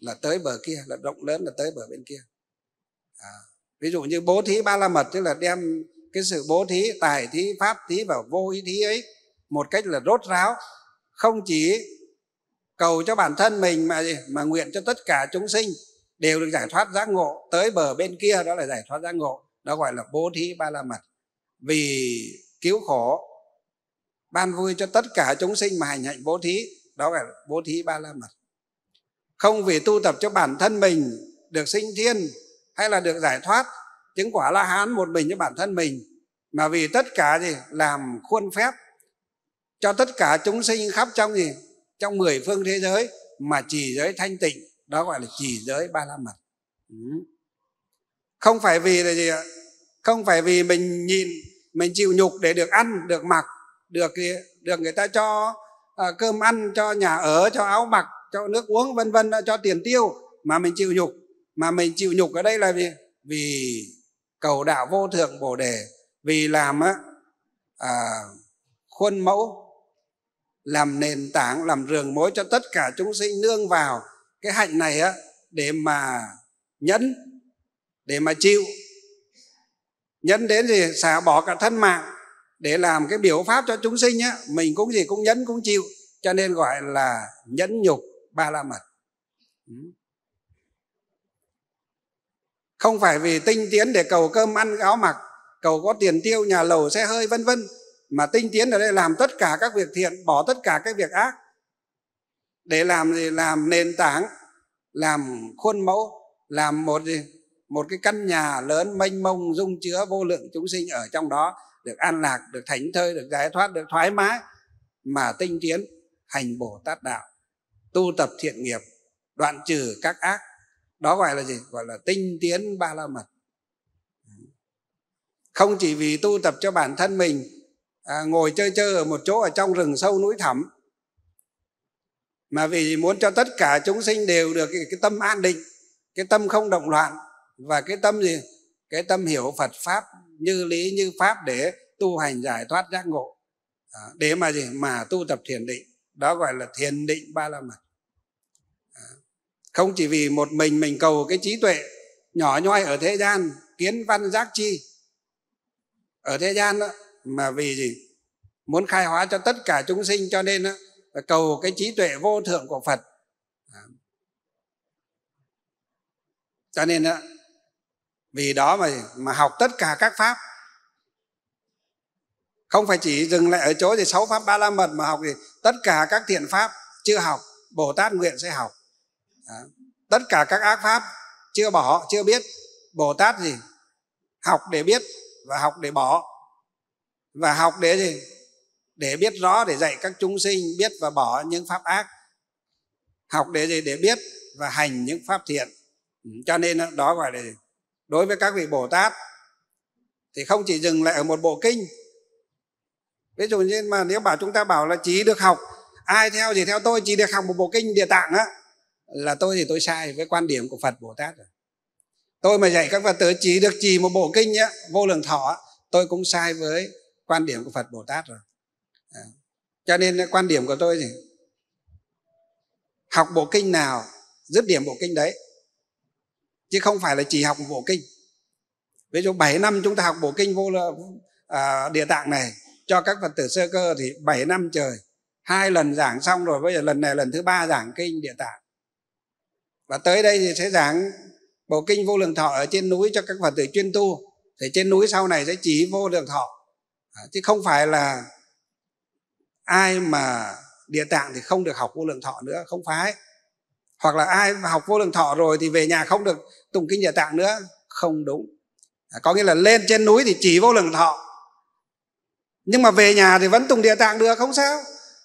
là tới bờ kia là rộng lớn là tới bờ bên kia à, ví dụ như bố thí ba la mật tức là đem cái sự bố thí tài thí pháp thí và vô ý thí ấy một cách là rốt ráo không chỉ cầu cho bản thân mình mà gì mà nguyện cho tất cả chúng sinh đều được giải thoát giác ngộ tới bờ bên kia đó là giải thoát giác ngộ đó gọi là bố thí ba la mật vì cứu khổ ban vui cho tất cả chúng sinh mà hành hạnh bố thí đó là bố thí ba la mật không vì tu tập cho bản thân mình được sinh thiên hay là được giải thoát chứng quả la hán một mình cho bản thân mình mà vì tất cả gì làm khuôn phép cho tất cả chúng sinh khắp trong gì trong mười phương thế giới mà chỉ giới thanh tịnh đó gọi là chỉ giới ba la mật không phải vì là gì ạ không phải vì mình nhìn mình chịu nhục để được ăn được mặc được thì được người ta cho à, cơm ăn cho nhà ở cho áo mặc cho nước uống vân vân cho tiền tiêu mà mình chịu nhục mà mình chịu nhục ở đây là vì vì cầu đạo vô thượng bồ đề vì làm á à, khuôn mẫu làm nền tảng làm giường mối cho tất cả chúng sinh nương vào cái hạnh này á để mà nhẫn để mà chịu nhẫn đến gì xả bỏ cả thân mạng để làm cái biểu pháp cho chúng sinh á mình cũng gì cũng nhẫn cũng chịu cho nên gọi là nhẫn nhục ba la mật ừ. không phải vì tinh tiến để cầu cơm ăn áo mặc cầu có tiền tiêu nhà lầu xe hơi vân vân mà tinh tiến ở đây làm tất cả các việc thiện bỏ tất cả các việc ác để làm gì làm nền tảng làm khuôn mẫu làm một gì một cái căn nhà lớn mênh mông dung chứa vô lượng chúng sinh ở trong đó được an lạc được thánh thơi được giải thoát được thoải mái mà tinh tiến hành bồ tát đạo tu tập thiện nghiệp đoạn trừ các ác đó gọi là gì gọi là tinh tiến ba la mật không chỉ vì tu tập cho bản thân mình à, ngồi chơi chơi ở một chỗ ở trong rừng sâu núi thẳm mà vì muốn cho tất cả chúng sinh đều được cái, cái tâm an định cái tâm không động loạn và cái tâm gì cái tâm hiểu phật pháp như lý như pháp để tu hành giải thoát giác ngộ à, để mà gì mà tu tập thiền định đó gọi là thiền định ba la mật à, không chỉ vì một mình mình cầu cái trí tuệ nhỏ nhoi ở thế gian kiến văn giác chi ở thế gian đó mà vì gì muốn khai hóa cho tất cả chúng sinh cho nên đó, cầu cái trí tuệ vô thượng của phật à, cho nên đó, vì đó mà mà học tất cả các pháp không phải chỉ dừng lại ở chỗ thì sáu pháp ba la mật mà học thì tất cả các thiện pháp chưa học bồ tát nguyện sẽ học đó. tất cả các ác pháp chưa bỏ chưa biết bồ tát gì học để biết và học để bỏ và học để gì để biết rõ để dạy các chúng sinh biết và bỏ những pháp ác học để gì để biết và hành những pháp thiện ừ, cho nên đó gọi là gì? đối với các vị bồ tát thì không chỉ dừng lại ở một bộ kinh ví dụ như mà nếu bảo chúng ta bảo là chỉ được học ai theo gì theo tôi chỉ được học một bộ kinh địa tạng á là tôi thì tôi sai với quan điểm của phật bồ tát rồi tôi mà dạy các phật tử chỉ được chỉ một bộ kinh á vô lượng thọ tôi cũng sai với quan điểm của phật bồ tát rồi cho nên quan điểm của tôi thì học bộ kinh nào dứt điểm bộ kinh đấy chứ không phải là chỉ học một bộ kinh ví dụ 7 năm chúng ta học bộ kinh vô là à, địa tạng này cho các phật tử sơ cơ thì 7 năm trời hai lần giảng xong rồi bây giờ lần này lần thứ ba giảng kinh địa tạng và tới đây thì sẽ giảng bộ kinh vô lượng thọ ở trên núi cho các phật tử chuyên tu thì trên núi sau này sẽ chỉ vô lượng thọ à, chứ không phải là ai mà địa tạng thì không được học vô lượng thọ nữa không phải hoặc là ai mà học vô lượng thọ rồi thì về nhà không được tụng kinh địa tạng nữa không đúng à, có nghĩa là lên trên núi thì chỉ vô lượng thọ nhưng mà về nhà thì vẫn tụng địa tạng được không sao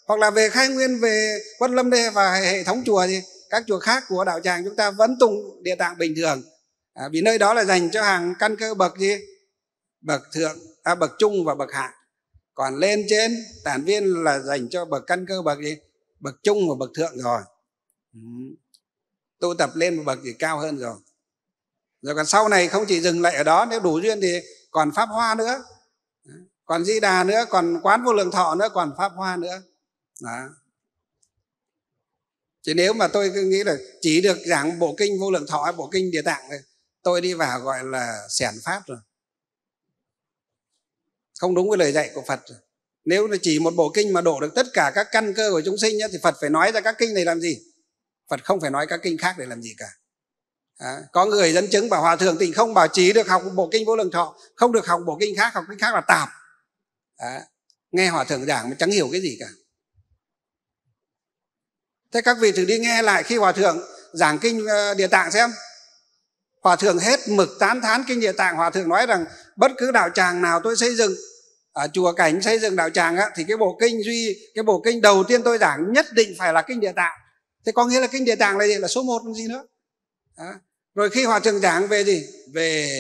hoặc là về khai nguyên về quân lâm đê và hệ thống chùa thì các chùa khác của đạo tràng chúng ta vẫn tụng địa tạng bình thường à, vì nơi đó là dành cho hàng căn cơ bậc gì bậc thượng à, bậc trung và bậc hạ còn lên trên tản viên là dành cho bậc căn cơ bậc gì bậc trung và bậc thượng rồi ừ. tu tập lên một bậc thì cao hơn rồi rồi còn sau này không chỉ dừng lại ở đó nếu đủ duyên thì còn pháp hoa nữa còn di đà nữa còn quán vô lượng thọ nữa còn pháp hoa nữa đó. chứ nếu mà tôi cứ nghĩ là chỉ được giảng bộ kinh vô lượng thọ hay bộ kinh địa tạng này, tôi đi vào gọi là xẻn pháp rồi không đúng với lời dạy của phật rồi. nếu là chỉ một bộ kinh mà đổ được tất cả các căn cơ của chúng sinh ấy, thì phật phải nói ra các kinh này làm gì phật không phải nói các kinh khác để làm gì cả À, có người dẫn chứng bảo hòa thượng tịnh không bảo trí được học bộ kinh vô lượng thọ không được học bộ kinh khác học kinh khác là tạp à, nghe hòa thượng giảng mà chẳng hiểu cái gì cả thế các vị thử đi nghe lại khi hòa thượng giảng kinh ờ, địa tạng xem hòa thượng hết mực tán thán kinh địa tạng hòa thượng nói rằng bất cứ đạo tràng nào tôi xây dựng ở chùa cảnh xây dựng đạo tràng á, thì cái bộ kinh duy cái bộ kinh đầu tiên tôi giảng nhất định phải là kinh địa tạng thế có nghĩa là kinh địa tạng là là số một còn gì nữa rồi khi hòa thượng giảng về gì về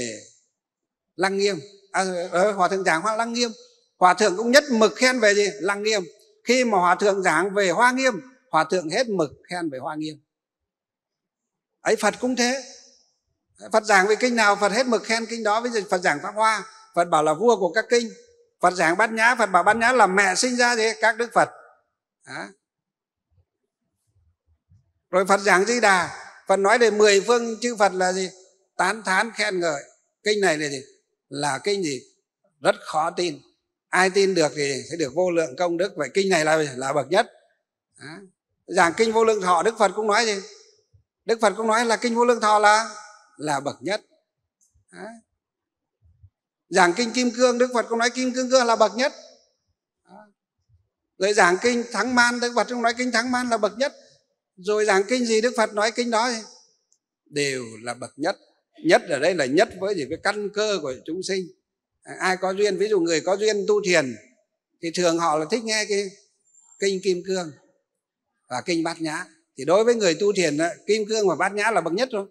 lăng nghiêm à, ờ, hòa thượng giảng hoa lăng nghiêm hòa thượng cũng nhất mực khen về gì lăng nghiêm khi mà hòa thượng giảng về hoa nghiêm hòa thượng hết mực khen về hoa nghiêm ấy phật cũng thế phật giảng về kinh nào phật hết mực khen kinh đó với phật giảng pháp hoa phật bảo là vua của các kinh phật giảng bát nhã phật bảo bát nhã là mẹ sinh ra thế các đức phật đó. rồi phật giảng di đà Phật nói về mười phương chư Phật là gì? Tán thán khen ngợi. Kinh này là gì? Là kinh gì? Rất khó tin. Ai tin được thì sẽ được vô lượng công đức. Vậy kinh này là là bậc nhất. Đó. Giảng kinh vô lượng thọ Đức Phật cũng nói gì? Đức Phật cũng nói là kinh vô lượng thọ là là bậc nhất. Đó. Giảng kinh Kim Cương Đức Phật cũng nói Kim Cương Cương là bậc nhất. Đó. Rồi giảng kinh Thắng Man Đức Phật cũng nói kinh Thắng Man là bậc nhất rồi giảng kinh gì đức phật nói kinh đó đều là bậc nhất nhất ở đây là nhất với gì với căn cơ của chúng sinh à, ai có duyên ví dụ người có duyên tu thiền thì thường họ là thích nghe cái kinh kim cương và kinh bát nhã thì đối với người tu thiền à, kim cương và bát nhã là bậc nhất rồi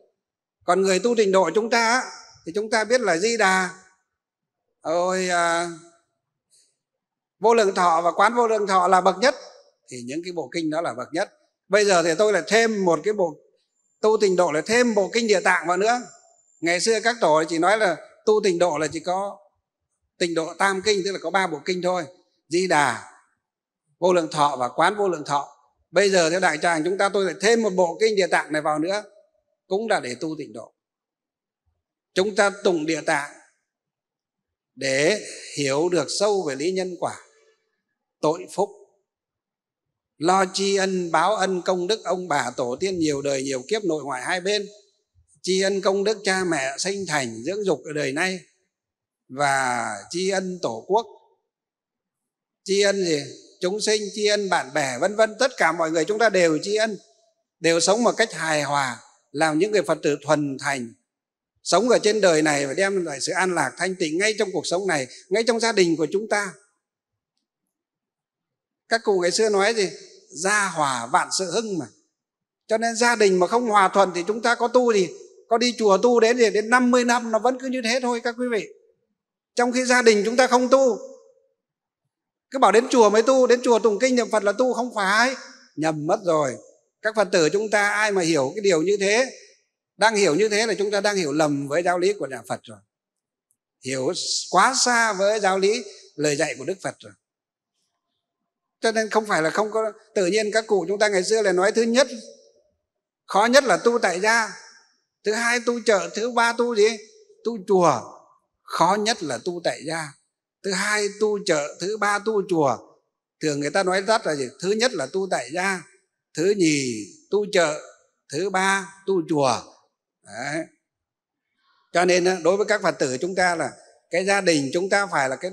còn người tu trình độ chúng ta thì chúng ta biết là di đà rồi à, vô lượng thọ và quán vô lượng thọ là bậc nhất thì những cái bộ kinh đó là bậc nhất bây giờ thì tôi lại thêm một cái bộ tu tình độ là thêm bộ kinh địa tạng vào nữa ngày xưa các tổ chỉ nói là tu tình độ là chỉ có tình độ tam kinh tức là có ba bộ kinh thôi di đà vô lượng thọ và quán vô lượng thọ bây giờ theo đại tràng chúng ta tôi lại thêm một bộ kinh địa tạng này vào nữa cũng là để tu tịnh độ chúng ta tụng địa tạng để hiểu được sâu về lý nhân quả tội phúc lo tri ân báo ân công đức ông bà tổ tiên nhiều đời nhiều kiếp nội ngoại hai bên tri ân công đức cha mẹ sinh thành dưỡng dục ở đời nay và tri ân tổ quốc tri ân gì chúng sinh tri ân bạn bè vân vân tất cả mọi người chúng ta đều tri ân đều sống một cách hài hòa làm những người phật tử thuần thành sống ở trên đời này và đem lại sự an lạc thanh tịnh ngay trong cuộc sống này ngay trong gia đình của chúng ta các cụ ngày xưa nói gì gia hòa vạn sự hưng mà cho nên gia đình mà không hòa thuận thì chúng ta có tu thì có đi chùa tu đến thì đến 50 năm nó vẫn cứ như thế thôi các quý vị trong khi gia đình chúng ta không tu cứ bảo đến chùa mới tu đến chùa tùng kinh niệm phật là tu không phải nhầm mất rồi các phật tử chúng ta ai mà hiểu cái điều như thế đang hiểu như thế là chúng ta đang hiểu lầm với giáo lý của nhà phật rồi hiểu quá xa với giáo lý lời dạy của đức phật rồi cho nên không phải là không có tự nhiên các cụ chúng ta ngày xưa là nói thứ nhất khó nhất là tu tại gia thứ hai tu chợ thứ ba tu gì tu chùa khó nhất là tu tại gia thứ hai tu chợ thứ ba tu chùa thường người ta nói rất là gì thứ nhất là tu tại gia thứ nhì tu chợ thứ ba tu chùa Đấy. cho nên đối với các phật tử chúng ta là cái gia đình chúng ta phải là cái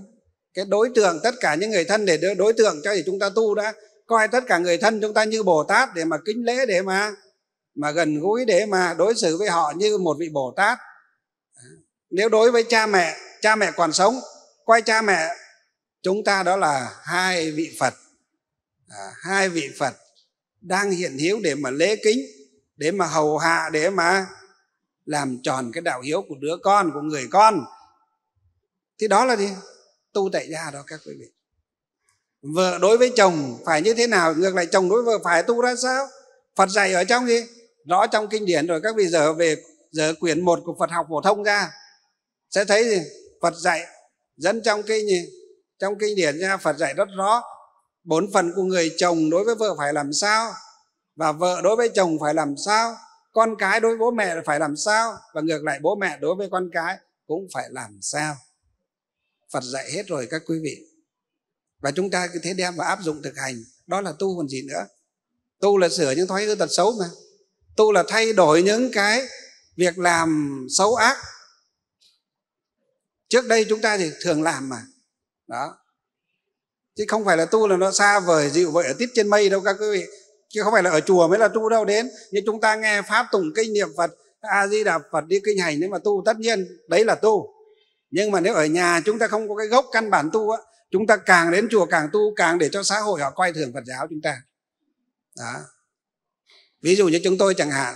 cái đối tượng tất cả những người thân để đối tượng cho thì chúng ta tu đã coi tất cả người thân chúng ta như bồ tát để mà kính lễ để mà mà gần gũi để mà đối xử với họ như một vị bồ tát nếu đối với cha mẹ cha mẹ còn sống coi cha mẹ chúng ta đó là hai vị phật à, hai vị phật đang hiện hiếu để mà lễ kính để mà hầu hạ để mà làm tròn cái đạo hiếu của đứa con của người con thì đó là gì tu tại gia đó các quý vị vợ đối với chồng phải như thế nào ngược lại chồng đối với vợ phải tu ra sao phật dạy ở trong gì rõ trong kinh điển rồi các vị giờ về giờ quyển một của phật học phổ thông ra sẽ thấy gì phật dạy dẫn trong kinh gì trong kinh điển ra phật dạy rất rõ bốn phần của người chồng đối với vợ phải làm sao và vợ đối với chồng phải làm sao con cái đối với bố mẹ phải làm sao và ngược lại bố mẹ đối với con cái cũng phải làm sao Phật dạy hết rồi các quý vị và chúng ta cứ thế đem và áp dụng thực hành đó là tu còn gì nữa tu là sửa những thói hư tật xấu mà tu là thay đổi những cái việc làm xấu ác trước đây chúng ta thì thường làm mà đó chứ không phải là tu là nó xa vời dịu vậy ở tít trên mây đâu các quý vị chứ không phải là ở chùa mới là tu đâu đến nhưng chúng ta nghe pháp tùng kinh niệm phật a di đà phật đi kinh hành nếu mà tu tất nhiên đấy là tu nhưng mà nếu ở nhà chúng ta không có cái gốc căn bản tu á chúng ta càng đến chùa càng tu càng để cho xã hội họ quay thường phật giáo chúng ta đó ví dụ như chúng tôi chẳng hạn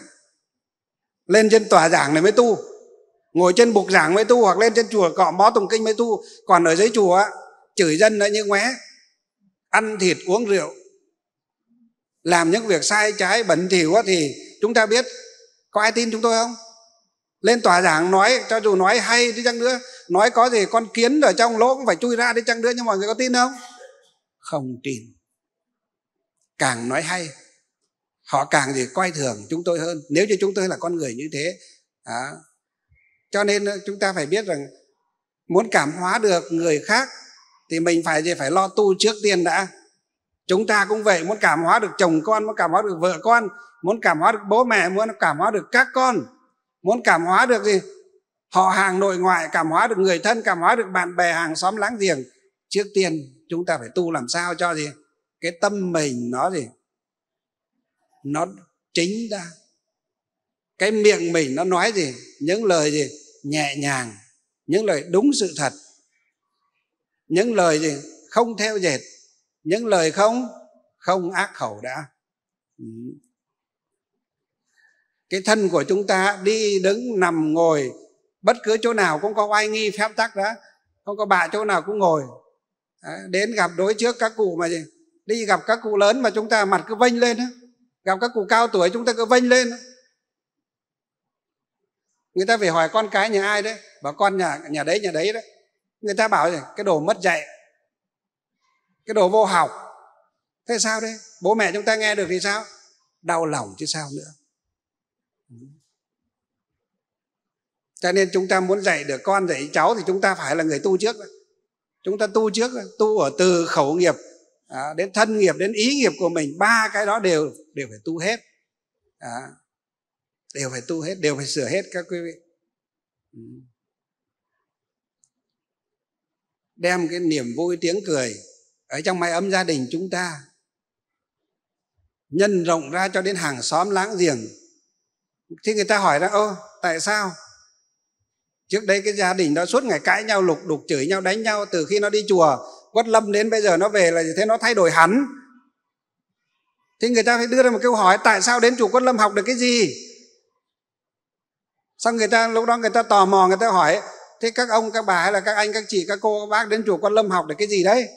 lên trên tòa giảng này mới tu ngồi trên bục giảng mới tu hoặc lên trên chùa cọ mó tùng kinh mới tu còn ở dưới chùa chửi dân nữa như ngoé ăn thịt uống rượu làm những việc sai trái bẩn thỉu thì chúng ta biết có ai tin chúng tôi không lên tòa giảng nói cho dù nói hay đi chăng nữa nói có gì con kiến ở trong lỗ cũng phải chui ra đi chăng nữa nhưng mọi người có tin không không tin càng nói hay họ càng gì coi thường chúng tôi hơn nếu như chúng tôi là con người như thế đó. cho nên chúng ta phải biết rằng muốn cảm hóa được người khác thì mình phải gì phải lo tu trước tiên đã chúng ta cũng vậy muốn cảm hóa được chồng con muốn cảm hóa được vợ con muốn cảm hóa được bố mẹ muốn cảm hóa được các con muốn cảm hóa được gì họ hàng nội ngoại cảm hóa được người thân cảm hóa được bạn bè hàng xóm láng giềng trước tiên chúng ta phải tu làm sao cho gì cái tâm mình nó gì nó chính ra cái miệng mình nó nói gì những lời gì nhẹ nhàng những lời đúng sự thật những lời gì không theo dệt những lời không không ác khẩu đã ừ. cái thân của chúng ta đi đứng nằm ngồi bất cứ chỗ nào cũng có oai nghi phép tắc đó không có bà chỗ nào cũng ngồi đến gặp đối trước các cụ mà gì đi gặp các cụ lớn mà chúng ta mặt cứ vênh lên gặp các cụ cao tuổi chúng ta cứ vênh lên người ta phải hỏi con cái nhà ai đấy bảo con nhà nhà đấy nhà đấy đấy người ta bảo gì cái đồ mất dạy cái đồ vô học thế sao đấy bố mẹ chúng ta nghe được thì sao đau lòng chứ sao nữa cho nên chúng ta muốn dạy được con dạy cháu thì chúng ta phải là người tu trước chúng ta tu trước tu ở từ khẩu nghiệp à, đến thân nghiệp đến ý nghiệp của mình ba cái đó đều đều phải tu hết à, đều phải tu hết đều phải sửa hết các quý vị đem cái niềm vui tiếng cười ở trong mái ấm gia đình chúng ta nhân rộng ra cho đến hàng xóm láng giềng thì người ta hỏi ra ô tại sao trước đây cái gia đình nó suốt ngày cãi nhau lục đục chửi nhau đánh nhau từ khi nó đi chùa quất lâm đến bây giờ nó về là thế nó thay đổi hẳn thì người ta phải đưa ra một câu hỏi tại sao đến chùa quất lâm học được cái gì xong người ta lúc đó người ta tò mò người ta hỏi thế các ông các bà hay là các anh các chị các cô các bác đến chùa quất lâm học được cái gì đấy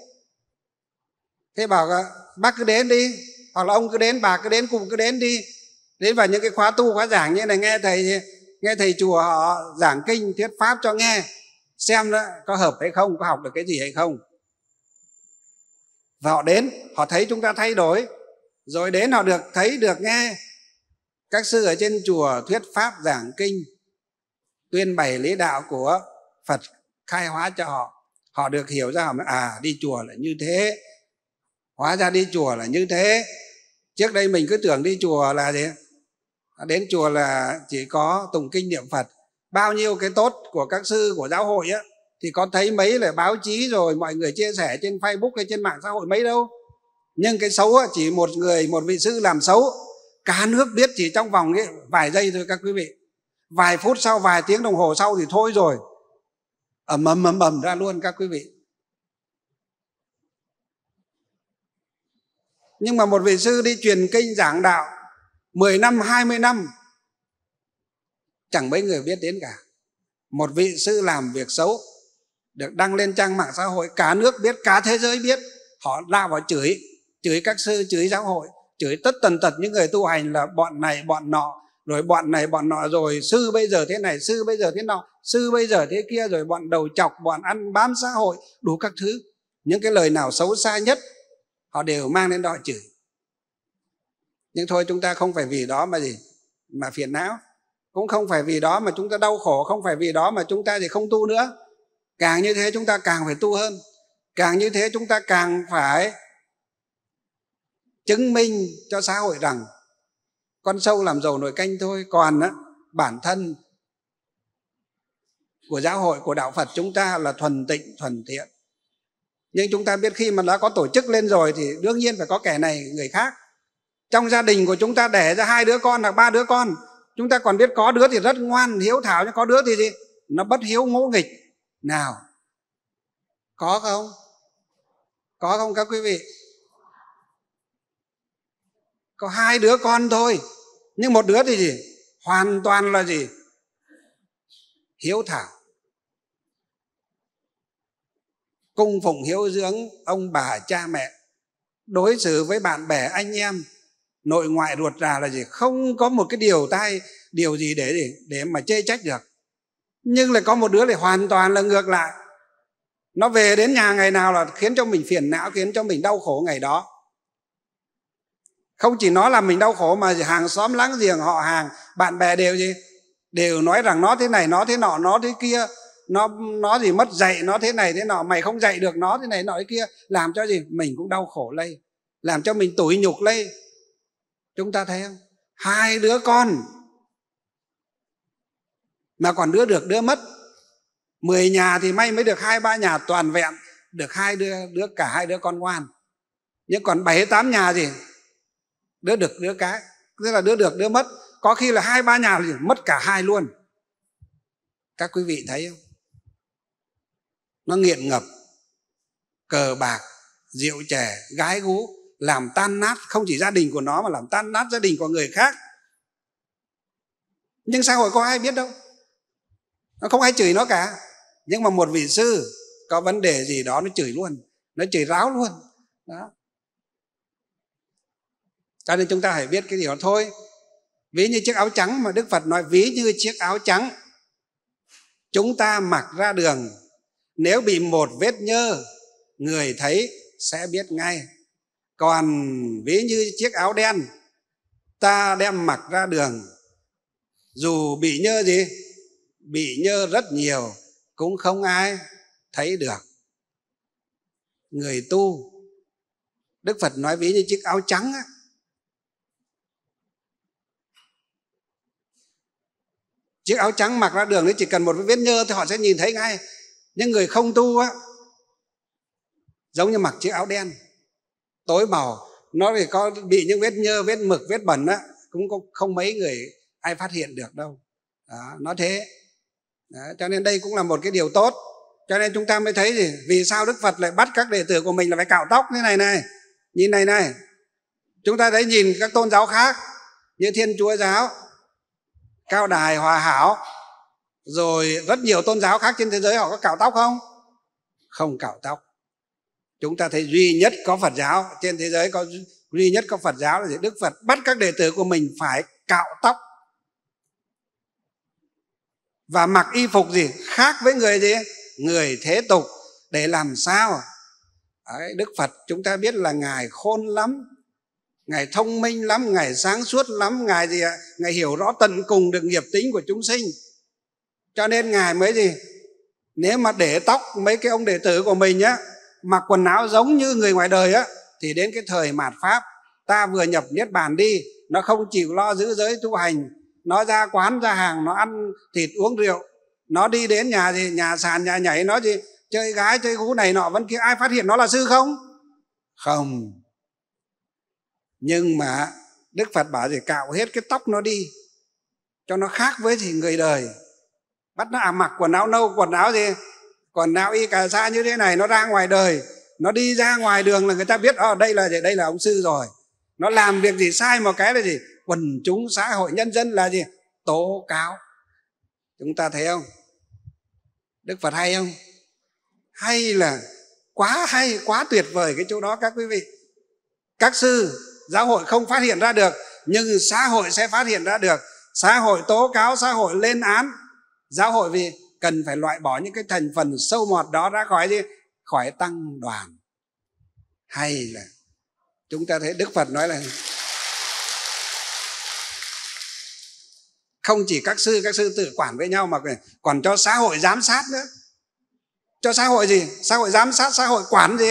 thế bảo bác cứ đến đi hoặc là ông cứ đến bà cứ đến cùng cứ đến đi đến vào những cái khóa tu khóa giảng như này nghe thầy nghe thầy chùa họ giảng kinh thuyết pháp cho nghe xem đó, có hợp hay không có học được cái gì hay không và họ đến họ thấy chúng ta thay đổi rồi đến họ được thấy được nghe các sư ở trên chùa thuyết pháp giảng kinh tuyên bày lý đạo của phật khai hóa cho họ họ được hiểu ra họ mới à đi chùa là như thế hóa ra đi chùa là như thế trước đây mình cứ tưởng đi chùa là gì đến chùa là chỉ có tùng kinh niệm phật bao nhiêu cái tốt của các sư của giáo hội á thì con thấy mấy là báo chí rồi mọi người chia sẻ trên facebook hay trên mạng xã hội mấy đâu nhưng cái xấu á, chỉ một người một vị sư làm xấu cả nước biết chỉ trong vòng ấy, vài giây thôi các quý vị vài phút sau vài tiếng đồng hồ sau thì thôi rồi ầm ầm ầm ầm ra luôn các quý vị nhưng mà một vị sư đi truyền kinh giảng đạo 10 năm, 20 năm chẳng mấy người biết đến cả. Một vị sư làm việc xấu được đăng lên trang mạng xã hội cả nước biết, cả thế giới biết. Họ lao vào chửi, chửi các sư, chửi giáo hội, chửi tất tần tật những người tu hành là bọn này, bọn nọ, rồi bọn này, bọn nọ, rồi sư bây giờ thế này, sư bây giờ thế nọ, sư bây giờ thế kia, rồi bọn đầu chọc, bọn ăn bám xã hội, đủ các thứ. Những cái lời nào xấu xa nhất họ đều mang lên đó chửi nhưng thôi chúng ta không phải vì đó mà gì mà phiền não cũng không phải vì đó mà chúng ta đau khổ không phải vì đó mà chúng ta thì không tu nữa càng như thế chúng ta càng phải tu hơn càng như thế chúng ta càng phải chứng minh cho xã hội rằng con sâu làm giàu nồi canh thôi còn á, bản thân của giáo hội của đạo phật chúng ta là thuần tịnh thuần thiện nhưng chúng ta biết khi mà đã có tổ chức lên rồi thì đương nhiên phải có kẻ này người khác trong gia đình của chúng ta đẻ ra hai đứa con hoặc ba đứa con chúng ta còn biết có đứa thì rất ngoan hiếu thảo nhưng có đứa thì gì nó bất hiếu ngỗ nghịch nào có không có không các quý vị có hai đứa con thôi nhưng một đứa thì gì hoàn toàn là gì hiếu thảo cung phụng hiếu dưỡng ông bà cha mẹ đối xử với bạn bè anh em nội ngoại ruột rà là gì không có một cái điều tai điều gì để để mà chê trách được nhưng lại có một đứa lại hoàn toàn là ngược lại nó về đến nhà ngày nào là khiến cho mình phiền não khiến cho mình đau khổ ngày đó không chỉ nó làm mình đau khổ mà hàng xóm láng giềng họ hàng bạn bè đều gì đều nói rằng nó thế này nó thế nọ nó thế kia nó nó gì mất dạy nó thế này thế nọ mày không dạy được nó thế này nọ thế kia làm cho gì mình cũng đau khổ lây làm cho mình tủi nhục lây chúng ta thấy không hai đứa con mà còn đứa được đứa mất mười nhà thì may mới được hai ba nhà toàn vẹn được hai đứa, đứa cả hai đứa con ngoan nhưng còn bảy tám nhà gì đứa được đứa cái tức là đứa được đứa mất có khi là hai ba nhà thì mất cả hai luôn các quý vị thấy không nó nghiện ngập cờ bạc rượu chè gái gú làm tan nát không chỉ gia đình của nó mà làm tan nát gia đình của người khác nhưng xã hội có ai biết đâu nó không ai chửi nó cả nhưng mà một vị sư có vấn đề gì đó nó chửi luôn nó chửi ráo luôn đó cho nên chúng ta phải biết cái điều đó thôi ví như chiếc áo trắng mà đức phật nói ví như chiếc áo trắng chúng ta mặc ra đường nếu bị một vết nhơ người thấy sẽ biết ngay còn ví như chiếc áo đen ta đem mặc ra đường dù bị nhơ gì bị nhơ rất nhiều cũng không ai thấy được người tu đức phật nói ví như chiếc áo trắng á chiếc áo trắng mặc ra đường đấy chỉ cần một vết nhơ thì họ sẽ nhìn thấy ngay nhưng người không tu á giống như mặc chiếc áo đen tối màu nó thì có bị những vết nhơ vết mực vết bẩn á cũng có không mấy người ai phát hiện được đâu đó, nó thế đó, cho nên đây cũng là một cái điều tốt cho nên chúng ta mới thấy gì vì sao đức phật lại bắt các đệ tử của mình là phải cạo tóc thế này này nhìn này này chúng ta thấy nhìn các tôn giáo khác như thiên chúa giáo cao đài hòa hảo rồi rất nhiều tôn giáo khác trên thế giới họ có cạo tóc không không cạo tóc chúng ta thấy duy nhất có phật giáo trên thế giới có duy nhất có phật giáo là gì đức phật bắt các đệ tử của mình phải cạo tóc và mặc y phục gì khác với người gì người thế tục để làm sao Đấy, đức phật chúng ta biết là ngài khôn lắm ngài thông minh lắm ngài sáng suốt lắm ngài gì ngài hiểu rõ tận cùng được nghiệp tính của chúng sinh cho nên ngài mới gì nếu mà để tóc mấy cái ông đệ tử của mình nhá mặc quần áo giống như người ngoài đời á thì đến cái thời mạt pháp ta vừa nhập niết bàn đi nó không chịu lo giữ giới tu hành nó ra quán ra hàng nó ăn thịt uống rượu nó đi đến nhà gì nhà sàn nhà nhảy nó gì chơi gái chơi gú này nọ vẫn kia ai phát hiện nó là sư không không nhưng mà đức phật bảo gì cạo hết cái tóc nó đi cho nó khác với gì người đời bắt nó à mặc quần áo nâu quần áo gì còn đạo y cà sa như thế này nó ra ngoài đời nó đi ra ngoài đường là người ta biết ở ờ, đây là gì đây là ông sư rồi nó làm việc gì sai một cái là gì quần chúng xã hội nhân dân là gì tố cáo chúng ta thấy không đức phật hay không hay là quá hay quá tuyệt vời cái chỗ đó các quý vị các sư giáo hội không phát hiện ra được nhưng xã hội sẽ phát hiện ra được xã hội tố cáo xã hội lên án giáo hội vì cần phải loại bỏ những cái thành phần sâu mọt đó ra khỏi gì khỏi tăng đoàn hay là chúng ta thấy đức phật nói là không chỉ các sư các sư tự quản với nhau mà còn cho xã hội giám sát nữa cho xã hội gì xã hội giám sát xã hội quản gì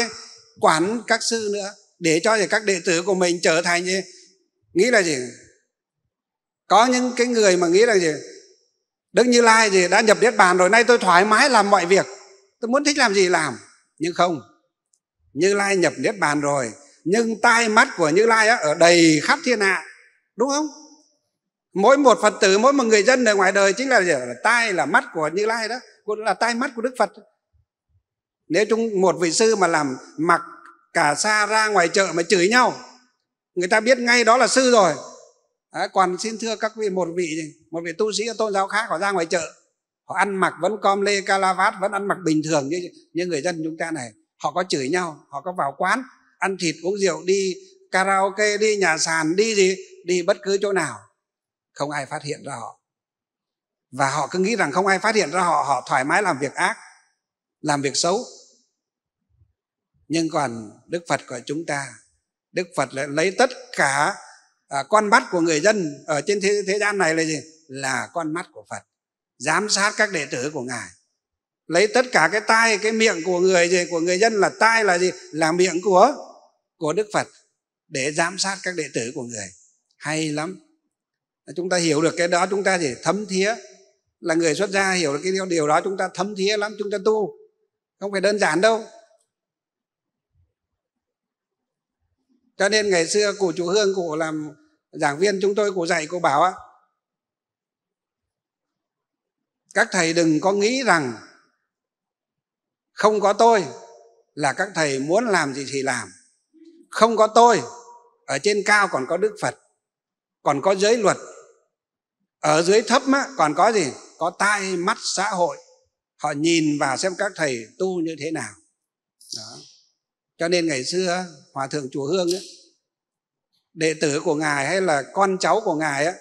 quản các sư nữa để cho gì các đệ tử của mình trở thành gì nghĩ là gì có những cái người mà nghĩ là gì Đức Như Lai gì đã nhập Niết Bàn rồi, nay tôi thoải mái làm mọi việc. Tôi muốn thích làm gì làm, nhưng không. Như Lai nhập Niết Bàn rồi, nhưng tai mắt của Như Lai ở đầy khắp thiên hạ, đúng không? Mỗi một Phật tử, mỗi một người dân ở ngoài đời chính là, gì? là tai là mắt của Như Lai đó, cũng là tai mắt của Đức Phật. Nếu chúng một vị sư mà làm mặc cả xa ra ngoài chợ mà chửi nhau, người ta biết ngay đó là sư rồi, à, còn xin thưa các vị một vị một vị tu sĩ tôn giáo khác họ ra ngoài chợ họ ăn mặc vẫn com lê calavat vẫn ăn mặc bình thường như như người dân chúng ta này họ có chửi nhau họ có vào quán ăn thịt uống rượu đi karaoke đi nhà sàn đi gì đi bất cứ chỗ nào không ai phát hiện ra họ và họ cứ nghĩ rằng không ai phát hiện ra họ họ thoải mái làm việc ác làm việc xấu nhưng còn đức phật của chúng ta đức phật lại lấy tất cả à, con mắt của người dân ở trên thế, thế gian này là gì là con mắt của phật giám sát các đệ tử của ngài lấy tất cả cái tai cái miệng của người gì của người dân là tai là gì là miệng của của đức phật để giám sát các đệ tử của người hay lắm chúng ta hiểu được cái đó chúng ta chỉ thấm thía là người xuất gia hiểu được cái điều đó chúng ta thấm thía lắm chúng ta tu không phải đơn giản đâu cho nên ngày xưa cụ chủ hương cụ làm giảng viên chúng tôi cụ dạy cô bảo á các thầy đừng có nghĩ rằng không có tôi là các thầy muốn làm gì thì làm không có tôi ở trên cao còn có đức phật còn có giới luật ở dưới thấp á, còn có gì có tai mắt xã hội họ nhìn vào xem các thầy tu như thế nào đó cho nên ngày xưa hòa thượng chùa hương ấy, đệ tử của ngài hay là con cháu của ngài á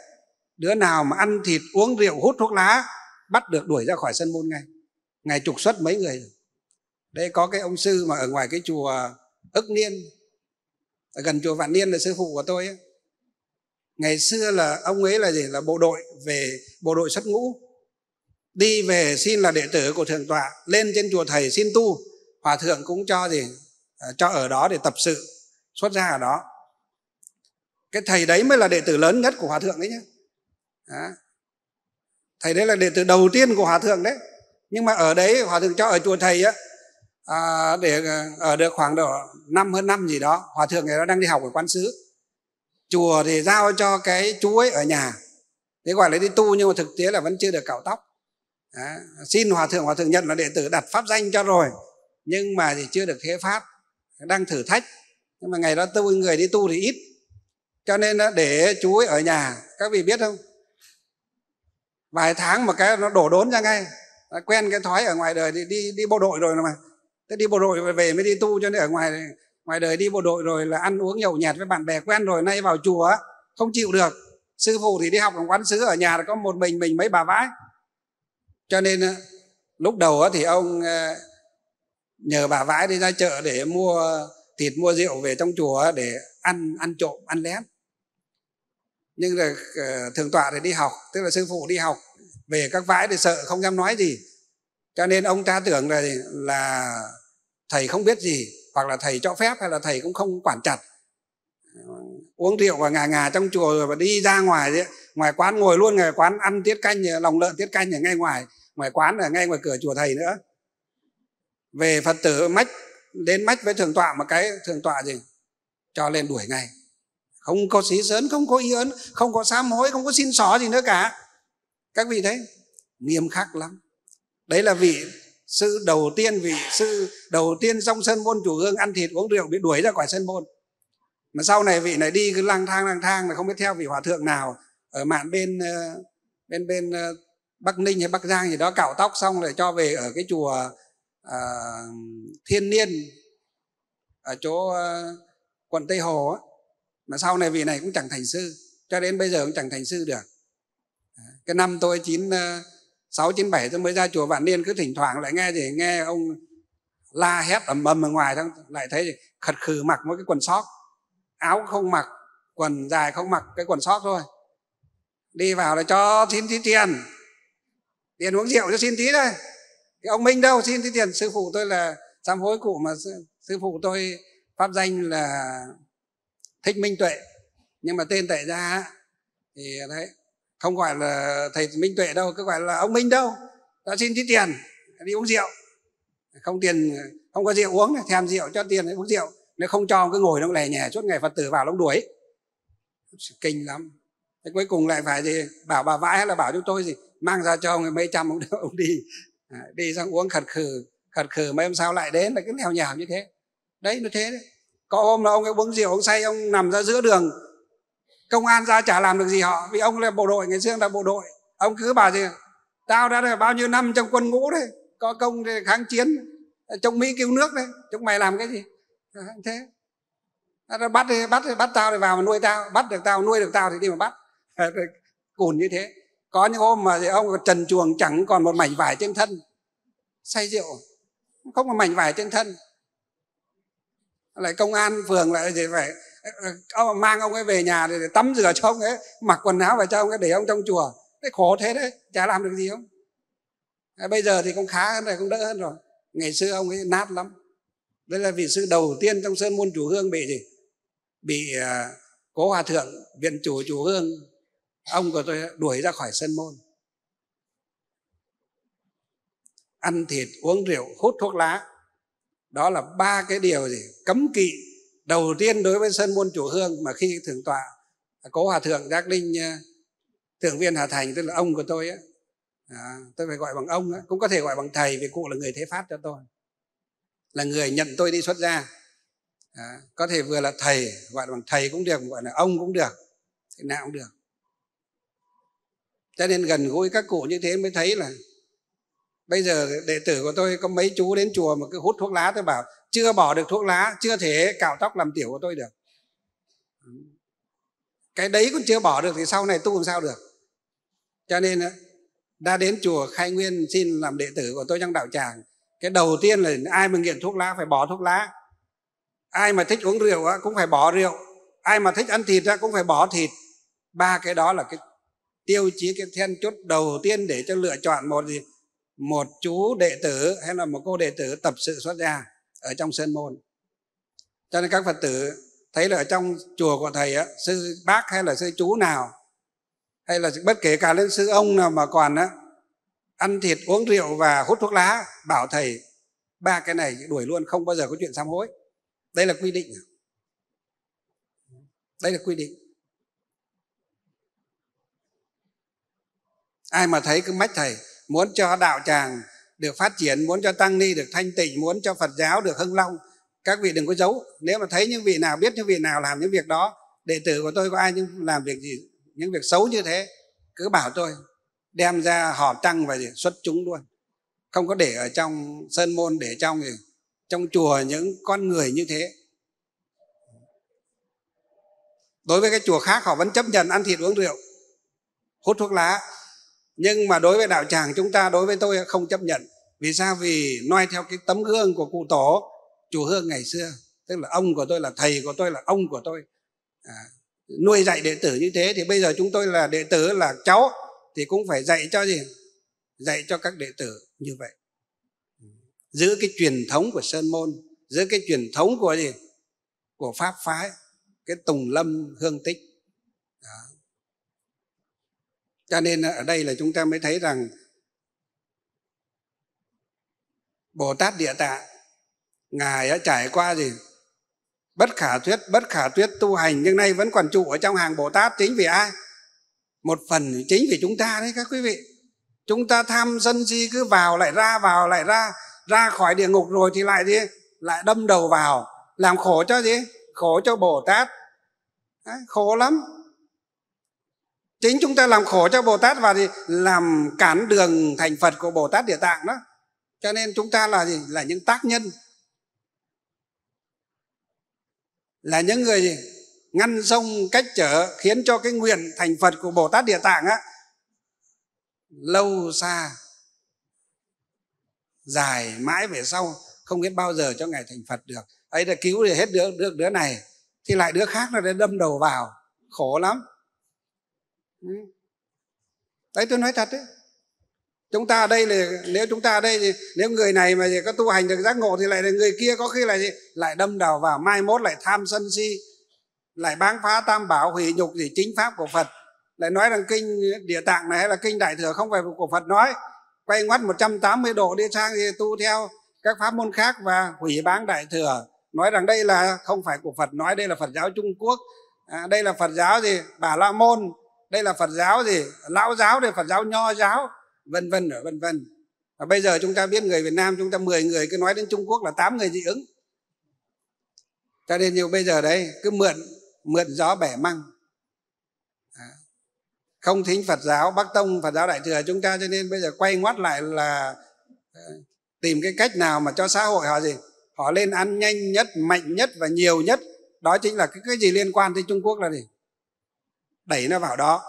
đứa nào mà ăn thịt uống rượu hút thuốc lá bắt được đuổi ra khỏi sân môn ngay ngài trục xuất mấy người đây có cái ông sư mà ở ngoài cái chùa ức niên ở gần chùa vạn niên là sư phụ của tôi ấy. ngày xưa là ông ấy là gì là bộ đội về bộ đội xuất ngũ đi về xin là đệ tử của thượng tọa lên trên chùa thầy xin tu hòa thượng cũng cho gì à, cho ở đó để tập sự xuất ra ở đó cái thầy đấy mới là đệ tử lớn nhất của hòa thượng đấy nhé đó. thầy đấy là đệ tử đầu tiên của hòa thượng đấy nhưng mà ở đấy hòa thượng cho ở chùa thầy á à, để à, ở được khoảng độ năm hơn năm gì đó hòa thượng người đó đang đi học ở quán sứ chùa thì giao cho cái chú ấy ở nhà thế gọi là đi tu nhưng mà thực tế là vẫn chưa được cạo tóc đó. xin hòa thượng hòa thượng nhận là đệ tử đặt pháp danh cho rồi nhưng mà thì chưa được thế pháp đang thử thách nhưng mà ngày đó tôi người đi tu thì ít cho nên nó để chú ấy ở nhà các vị biết không vài tháng mà cái nó đổ đốn ra ngay nó quen cái thói ở ngoài đời thì đi đi bộ đội rồi mà thế đi bộ đội về mới đi tu cho nên ở ngoài ngoài đời đi bộ đội rồi là ăn uống nhậu nhẹt với bạn bè quen rồi nay vào chùa không chịu được sư phụ thì đi học ở quán sứ ở nhà có một mình mình mấy bà vãi cho nên ờ, lúc đầu thì ông ờ, nhờ bà vãi đi ra chợ để mua thịt mua rượu về trong chùa để ăn ăn trộm ăn lén nhưng là ờ, thường tọa thì đi học tức là sư phụ đi học về các vãi thì sợ không dám nói gì cho nên ông ta tưởng là là thầy không biết gì hoặc là thầy cho phép hay là thầy cũng không quản chặt uống rượu và ngà ngà trong chùa rồi và đi ra ngoài đấy. ngoài quán ngồi luôn ngoài quán ăn tiết canh lòng lợn tiết canh ở ngay ngoài ngoài quán ở ngay ngoài cửa chùa thầy nữa về phật tử mách đến mách với thường tọa một cái thường tọa gì cho lên đuổi ngay không có xí sớn không có y ấn không có sám hối không có xin xỏ gì nữa cả các vị thấy nghiêm khắc lắm đấy là vị sư đầu tiên vị sư đầu tiên trong sân môn chủ hương ăn thịt uống rượu bị đuổi ra khỏi sân môn mà sau này vị này đi cứ lang thang lang thang là không biết theo vị hòa thượng nào ở mạn bên ờ, bên bên ờ, bắc ninh hay bắc giang gì đó cạo tóc xong rồi cho về ở cái chùa à, thiên niên ở chỗ à, quận tây hồ á mà sau này vị này cũng chẳng thành sư cho đến bây giờ cũng chẳng thành sư được cái năm tôi chín ờ, sáu chín bảy tôi mới ra chùa vạn niên cứ thỉnh thoảng lại nghe gì nghe ông la hét ầm ầm ở ngoài lại thấy khật khừ mặc một cái quần sóc áo không mặc quần dài không mặc cái quần sóc thôi đi vào là cho xin tí tiền tiền uống rượu cho xin tí đây cái ông minh đâu xin tí tiền sư phụ tôi là sám hối cụ mà sư, sư phụ tôi pháp danh là thích minh tuệ nhưng mà tên tại ra thì đấy không gọi là thầy minh tuệ đâu cứ gọi là ông minh đâu đã xin tí tiền đi uống rượu không tiền không có rượu uống thèm rượu cho tiền để uống rượu nếu không cho cứ ngồi nó lè nhè suốt ngày phật tử vào nó đuổi kinh lắm thế cuối cùng lại phải gì bảo bà vãi hay là bảo chúng tôi gì mang ra cho ông mấy trăm ông, ông đi đi sang uống khật khử khật khử mấy hôm sau lại đến là cứ leo nhào như thế đấy nó thế đấy có hôm là ông ấy uống rượu ông say ông nằm ra giữa đường công an ra chả làm được gì họ vì ông là bộ đội ngày xưa là bộ đội ông cứ bảo gì tao đã được bao nhiêu năm trong quân ngũ đấy có công để kháng chiến chống mỹ cứu nước đấy chúng mày làm cái gì [LAUGHS] thế à, bắt bắt bắt tao thì vào mà nuôi tao bắt được tao nuôi được tao thì đi mà bắt [LAUGHS] cùn như thế có những hôm mà thì ông trần chuồng chẳng còn một mảnh vải trên thân say rượu không có mảnh vải trên thân lại công an phường lại thì phải ờ, mang ông ấy về nhà để, tắm rửa cho ông ấy mặc quần áo vào cho ông ấy để ông trong chùa thế khổ thế đấy chả làm được gì không bây giờ thì cũng khá hơn rồi cũng đỡ hơn rồi ngày xưa ông ấy nát lắm Đây là vị sư đầu tiên trong sơn môn chủ hương bị gì bị ờ, cố hòa thượng viện chủ chủ hương ông của tôi đuổi ra khỏi sơn môn ăn thịt uống rượu hút thuốc lá đó là ba cái điều gì cấm kỵ đầu tiên đối với sân môn chủ hương mà khi thượng tọa cố hòa thượng giác linh ờ, thượng viên hà thành tức là ông của tôi á, à, tôi phải gọi bằng ông ấy. cũng có thể gọi bằng thầy vì cụ là người thế pháp cho tôi là người nhận tôi đi xuất gia à, có thể vừa là thầy gọi bằng thầy cũng được gọi là ông cũng được thế nào cũng được cho nên gần gũi các cụ như thế mới thấy là bây giờ đệ tử của tôi có mấy chú đến chùa mà cứ hút thuốc lá tôi bảo chưa bỏ được thuốc lá chưa thể cạo tóc làm tiểu của tôi được cái đấy cũng chưa bỏ được thì sau này tu làm sao được cho nên đã đến chùa khai nguyên xin làm đệ tử của tôi trong đạo tràng cái đầu tiên là ai mà nghiện thuốc lá phải bỏ thuốc lá ai mà thích uống rượu cũng phải bỏ rượu ai mà thích ăn thịt cũng phải bỏ thịt ba cái đó là cái tiêu chí cái then chốt đầu tiên để cho lựa chọn một gì một chú đệ tử hay là một cô đệ tử tập sự xuất gia ở trong sơn môn cho nên các phật tử thấy là ở trong chùa của thầy á, sư bác hay là sư chú nào hay là bất kể cả lên sư ông nào mà còn á, ăn thịt uống rượu và hút thuốc lá bảo thầy ba cái này đuổi luôn không bao giờ có chuyện sám hối đây là quy định đây là quy định ai mà thấy cứ mách thầy muốn cho đạo tràng được phát triển muốn cho tăng ni được thanh tịnh muốn cho phật giáo được hưng long các vị đừng có giấu nếu mà thấy những vị nào biết những vị nào làm những việc đó đệ tử của tôi có ai nhưng làm việc gì những việc xấu như thế cứ bảo tôi đem ra họ tăng và xuất chúng luôn không có để ở trong sơn môn để trong gì trong chùa những con người như thế đối với cái chùa khác họ vẫn chấp nhận ăn thịt uống rượu hút thuốc lá nhưng mà đối với đạo tràng chúng ta đối với tôi không chấp nhận vì sao vì noi theo cái tấm gương của cụ tổ chùa hương ngày xưa tức là ông của tôi là thầy của tôi là ông của tôi à, nuôi dạy đệ tử như thế thì bây giờ chúng tôi là đệ tử là cháu thì cũng phải dạy cho gì dạy cho các đệ tử như vậy giữ cái truyền thống của sơn môn giữ cái truyền thống của gì của pháp phái cái tùng lâm hương tích cho nên ở đây là chúng ta mới thấy rằng bồ tát địa tạng ngài đã trải qua gì bất khả thuyết bất khả thuyết tu hành nhưng nay vẫn còn trụ ở trong hàng bồ tát chính vì ai một phần chính vì chúng ta đấy các quý vị chúng ta tham sân si cứ vào lại ra vào lại ra ra khỏi địa ngục rồi thì lại đi lại đâm đầu vào làm khổ cho gì khổ cho bồ tát đấy, khổ lắm chính chúng ta làm khổ cho bồ tát và thì làm cản đường thành phật của bồ tát địa tạng đó cho nên chúng ta là gì là những tác nhân là những người gì? ngăn sông cách trở khiến cho cái nguyện thành phật của bồ tát địa tạng á lâu xa dài mãi về sau không biết bao giờ cho ngài thành phật được ấy là cứu thì hết đứa, đứa đứa này thì lại đứa khác nó đến đâm đầu vào khổ lắm Ừ. đấy tôi nói thật đấy chúng ta ở đây là nếu chúng ta ở đây thì nếu người này mà có tu hành được giác ngộ thì lại là người kia có khi là lại đâm đầu vào mai mốt lại tham sân si lại báng phá tam bảo hủy nhục gì chính pháp của phật lại nói rằng kinh địa tạng này hay là kinh đại thừa không phải của phật nói quay ngoắt 180 độ đi sang thì tu theo các pháp môn khác và hủy báng đại thừa nói rằng đây là không phải của phật nói đây là phật giáo trung quốc à, đây là phật giáo gì bà la môn đây là phật giáo gì lão giáo đây phật giáo nho giáo vân vân ở vân vân và bây giờ chúng ta biết người việt nam chúng ta 10 người cứ nói đến trung quốc là 8 người dị ứng cho nên nhiều bây giờ đấy cứ mượn mượn gió bẻ măng không thính Phật giáo Bắc Tông Phật giáo Đại thừa chúng ta cho nên bây giờ quay ngoắt lại là ờ, tìm cái cách nào mà cho xã hội họ gì họ lên ăn nhanh nhất mạnh nhất và nhiều nhất đó chính là cái cái gì liên quan tới Trung Quốc là gì đẩy nó vào đó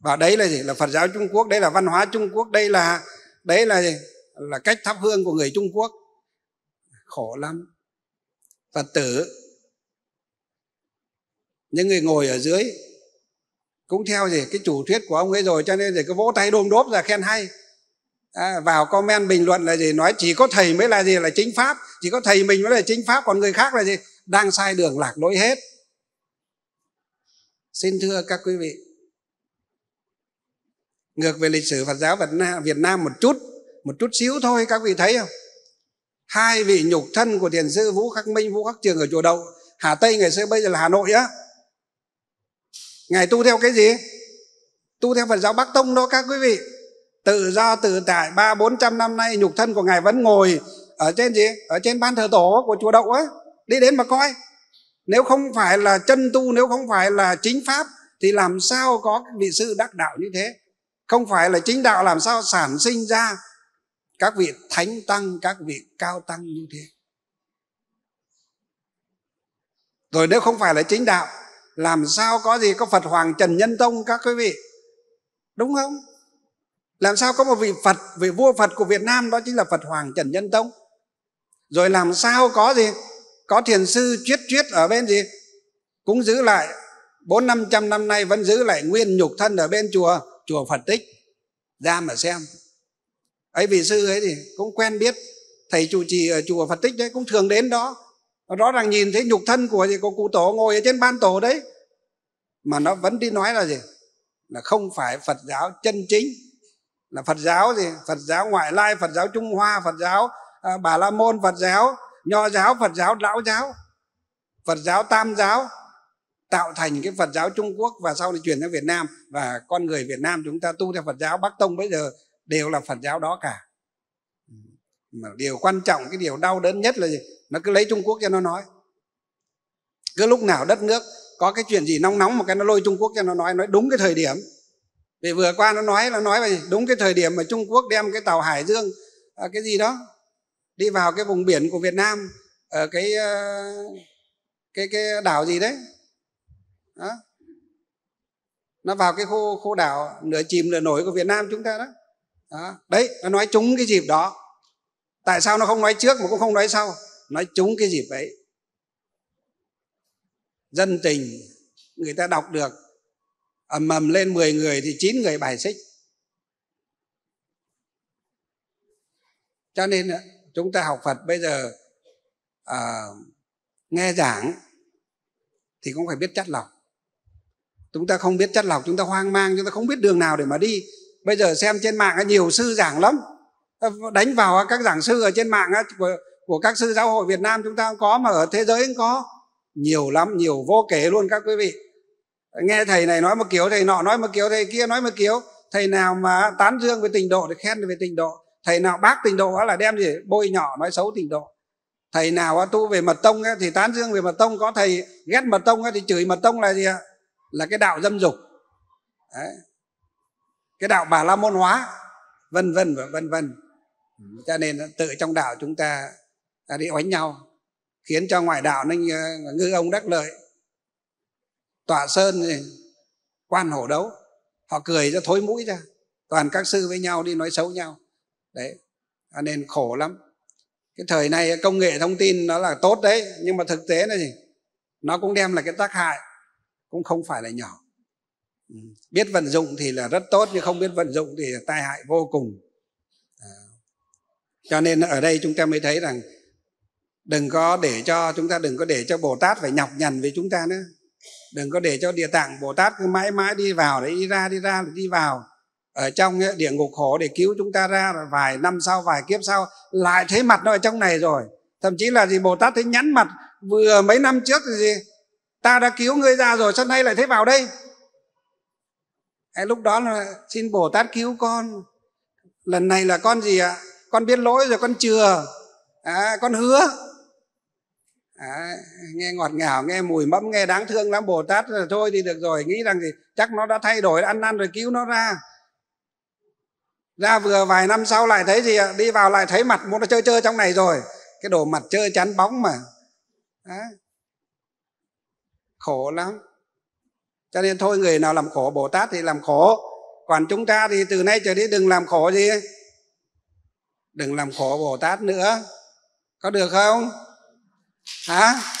và đấy là gì là phật giáo trung quốc đấy là văn hóa trung quốc đây là đấy là gì? là cách thắp hương của người trung quốc khổ lắm phật tử những người ngồi ở dưới cũng theo gì cái chủ thuyết của ông ấy rồi cho nên thì cứ vỗ tay đôm đốp ra khen hay à, vào comment bình luận là gì nói chỉ có thầy mới là gì là chính pháp chỉ có thầy mình mới là chính pháp còn người khác là gì đang sai đường lạc lối hết xin thưa các quý vị ngược về lịch sử Phật giáo Việt Nam, một chút một chút xíu thôi các vị thấy không hai vị nhục thân của thiền sư Vũ Khắc Minh Vũ Khắc Trường ở chùa Đậu Hà Tây ngày xưa bây giờ là Hà Nội á ngài tu theo cái gì tu theo Phật giáo Bắc Tông đó các quý vị tự do tự tại ba bốn trăm năm nay nhục thân của ngài vẫn ngồi ở trên gì ở trên ban thờ tổ của chùa Đậu á đi đến mà coi nếu không phải là chân tu nếu không phải là chính pháp thì làm sao có vị sư đắc đạo như thế không phải là chính đạo làm sao sản sinh ra các vị thánh tăng các vị cao tăng như thế rồi nếu không phải là chính đạo làm sao có gì có phật hoàng trần nhân tông các quý vị đúng không làm sao có một vị phật vị vua phật của việt nam đó chính là phật hoàng trần nhân tông rồi làm sao có gì có thiền sư triết triết ở bên gì cũng giữ lại bốn năm trăm năm nay vẫn giữ lại nguyên nhục thân ở bên chùa chùa phật tích ra mà xem ấy vị sư ấy thì cũng quen biết thầy chủ trì ở chùa phật tích đấy cũng thường đến đó rõ ràng nhìn thấy nhục thân của gì của cụ tổ ngồi ở trên ban tổ đấy mà nó vẫn đi nói là gì là không phải phật giáo chân chính là phật giáo gì phật giáo ngoại lai phật giáo trung hoa phật giáo à, bà la môn phật giáo nho giáo phật giáo lão giáo phật giáo tam giáo tạo thành cái phật giáo trung quốc và sau này chuyển sang việt nam và con người việt nam chúng ta tu theo phật giáo bắc tông bây giờ đều là phật giáo đó cả mà điều quan trọng cái điều đau đớn nhất là gì nó cứ lấy trung quốc cho nó nói cứ lúc nào đất nước có cái chuyện gì nóng nóng một cái nó lôi trung quốc cho nó nói nói đúng cái thời điểm vì vừa qua nó nói là nói về đúng cái thời điểm mà trung quốc đem cái tàu hải dương à, cái gì đó đi vào cái vùng biển của Việt Nam ở cái ờ, cái cái đảo gì đấy đó. nó vào cái khu khu đảo nửa chìm nửa nổi của Việt Nam chúng ta đó, đó. đấy nó nói trúng cái dịp đó tại sao nó không nói trước mà cũng không nói sau nói trúng cái dịp ấy dân tình người ta đọc được ầm ầm lên 10 người thì 9 người bài xích cho nên chúng ta học phật bây giờ à, nghe giảng thì cũng phải biết chắt lọc chúng ta không biết chắt lọc chúng ta hoang mang chúng ta không biết đường nào để mà đi bây giờ xem trên mạng nhiều sư giảng lắm à, đánh vào các giảng sư ở trên mạng của, của các sư giáo hội việt nam chúng ta cũng có mà ở thế giới cũng có nhiều lắm nhiều vô kể luôn các quý vị nghe thầy này nói một kiểu thầy nọ nói một kiểu thầy kia nói một kiểu thầy nào mà tán dương về tình độ thì khen về tình độ thầy nào bác tình độ là đem gì bôi nhỏ nói xấu tình độ thầy nào tu về mật tông ấy, thì tán dương về mật tông có thầy ghét mật tông ấy, thì chửi mật tông là gì là cái đạo dâm dục Đấy. cái đạo bà la môn hóa vân vân và vân vân cho nên tự trong đạo chúng ta đi oánh nhau khiến cho ngoại đạo nên ờ, ngư ông đắc lợi tọa sơn quan hổ đấu họ cười ra thối mũi ra toàn các sư với nhau đi nói xấu nhau đấy cho nên khổ lắm cái thời này công nghệ thông tin nó là tốt đấy nhưng mà thực tế là gì nó cũng đem là cái tác hại cũng không phải là nhỏ ừ. biết vận dụng thì là rất tốt nhưng không biết vận dụng thì tai hại vô cùng cho nên ở đây chúng ta mới thấy rằng đừng có để cho chúng ta đừng có để cho bồ tát phải nhọc nhằn với chúng ta nữa đừng có để cho địa tạng bồ tát cứ mãi mãi đi vào đấy đi ra đi ra đi vào ở trong ờ, địa ngục khổ để cứu chúng ta ra rồi vài năm sau vài kiếp sau lại thấy mặt nó ở trong này rồi thậm chí là gì bồ tát thấy nhắn mặt vừa mấy năm trước thì gì ta đã cứu ngươi ra rồi sao nay lại thấy vào đây à, lúc đó là xin bồ tát cứu con lần này là con gì ạ con biết lỗi rồi con chừa à, con hứa à, nghe ngọt ngào nghe mùi mẫm nghe đáng thương lắm bồ tát rồi thôi thì được rồi nghĩ rằng gì chắc nó đã thay đổi ăn năn rồi cứu nó ra ra vừa vài năm sau lại thấy gì ạ đi vào lại thấy mặt muốn nó chơi chơi trong này rồi cái đồ mặt chơi chắn bóng mà Đấy. khổ lắm cho nên thôi người nào làm khổ bồ tát thì làm khổ còn chúng ta thì từ nay trở đi đừng làm khổ gì đừng làm khổ bồ tát nữa có được không hả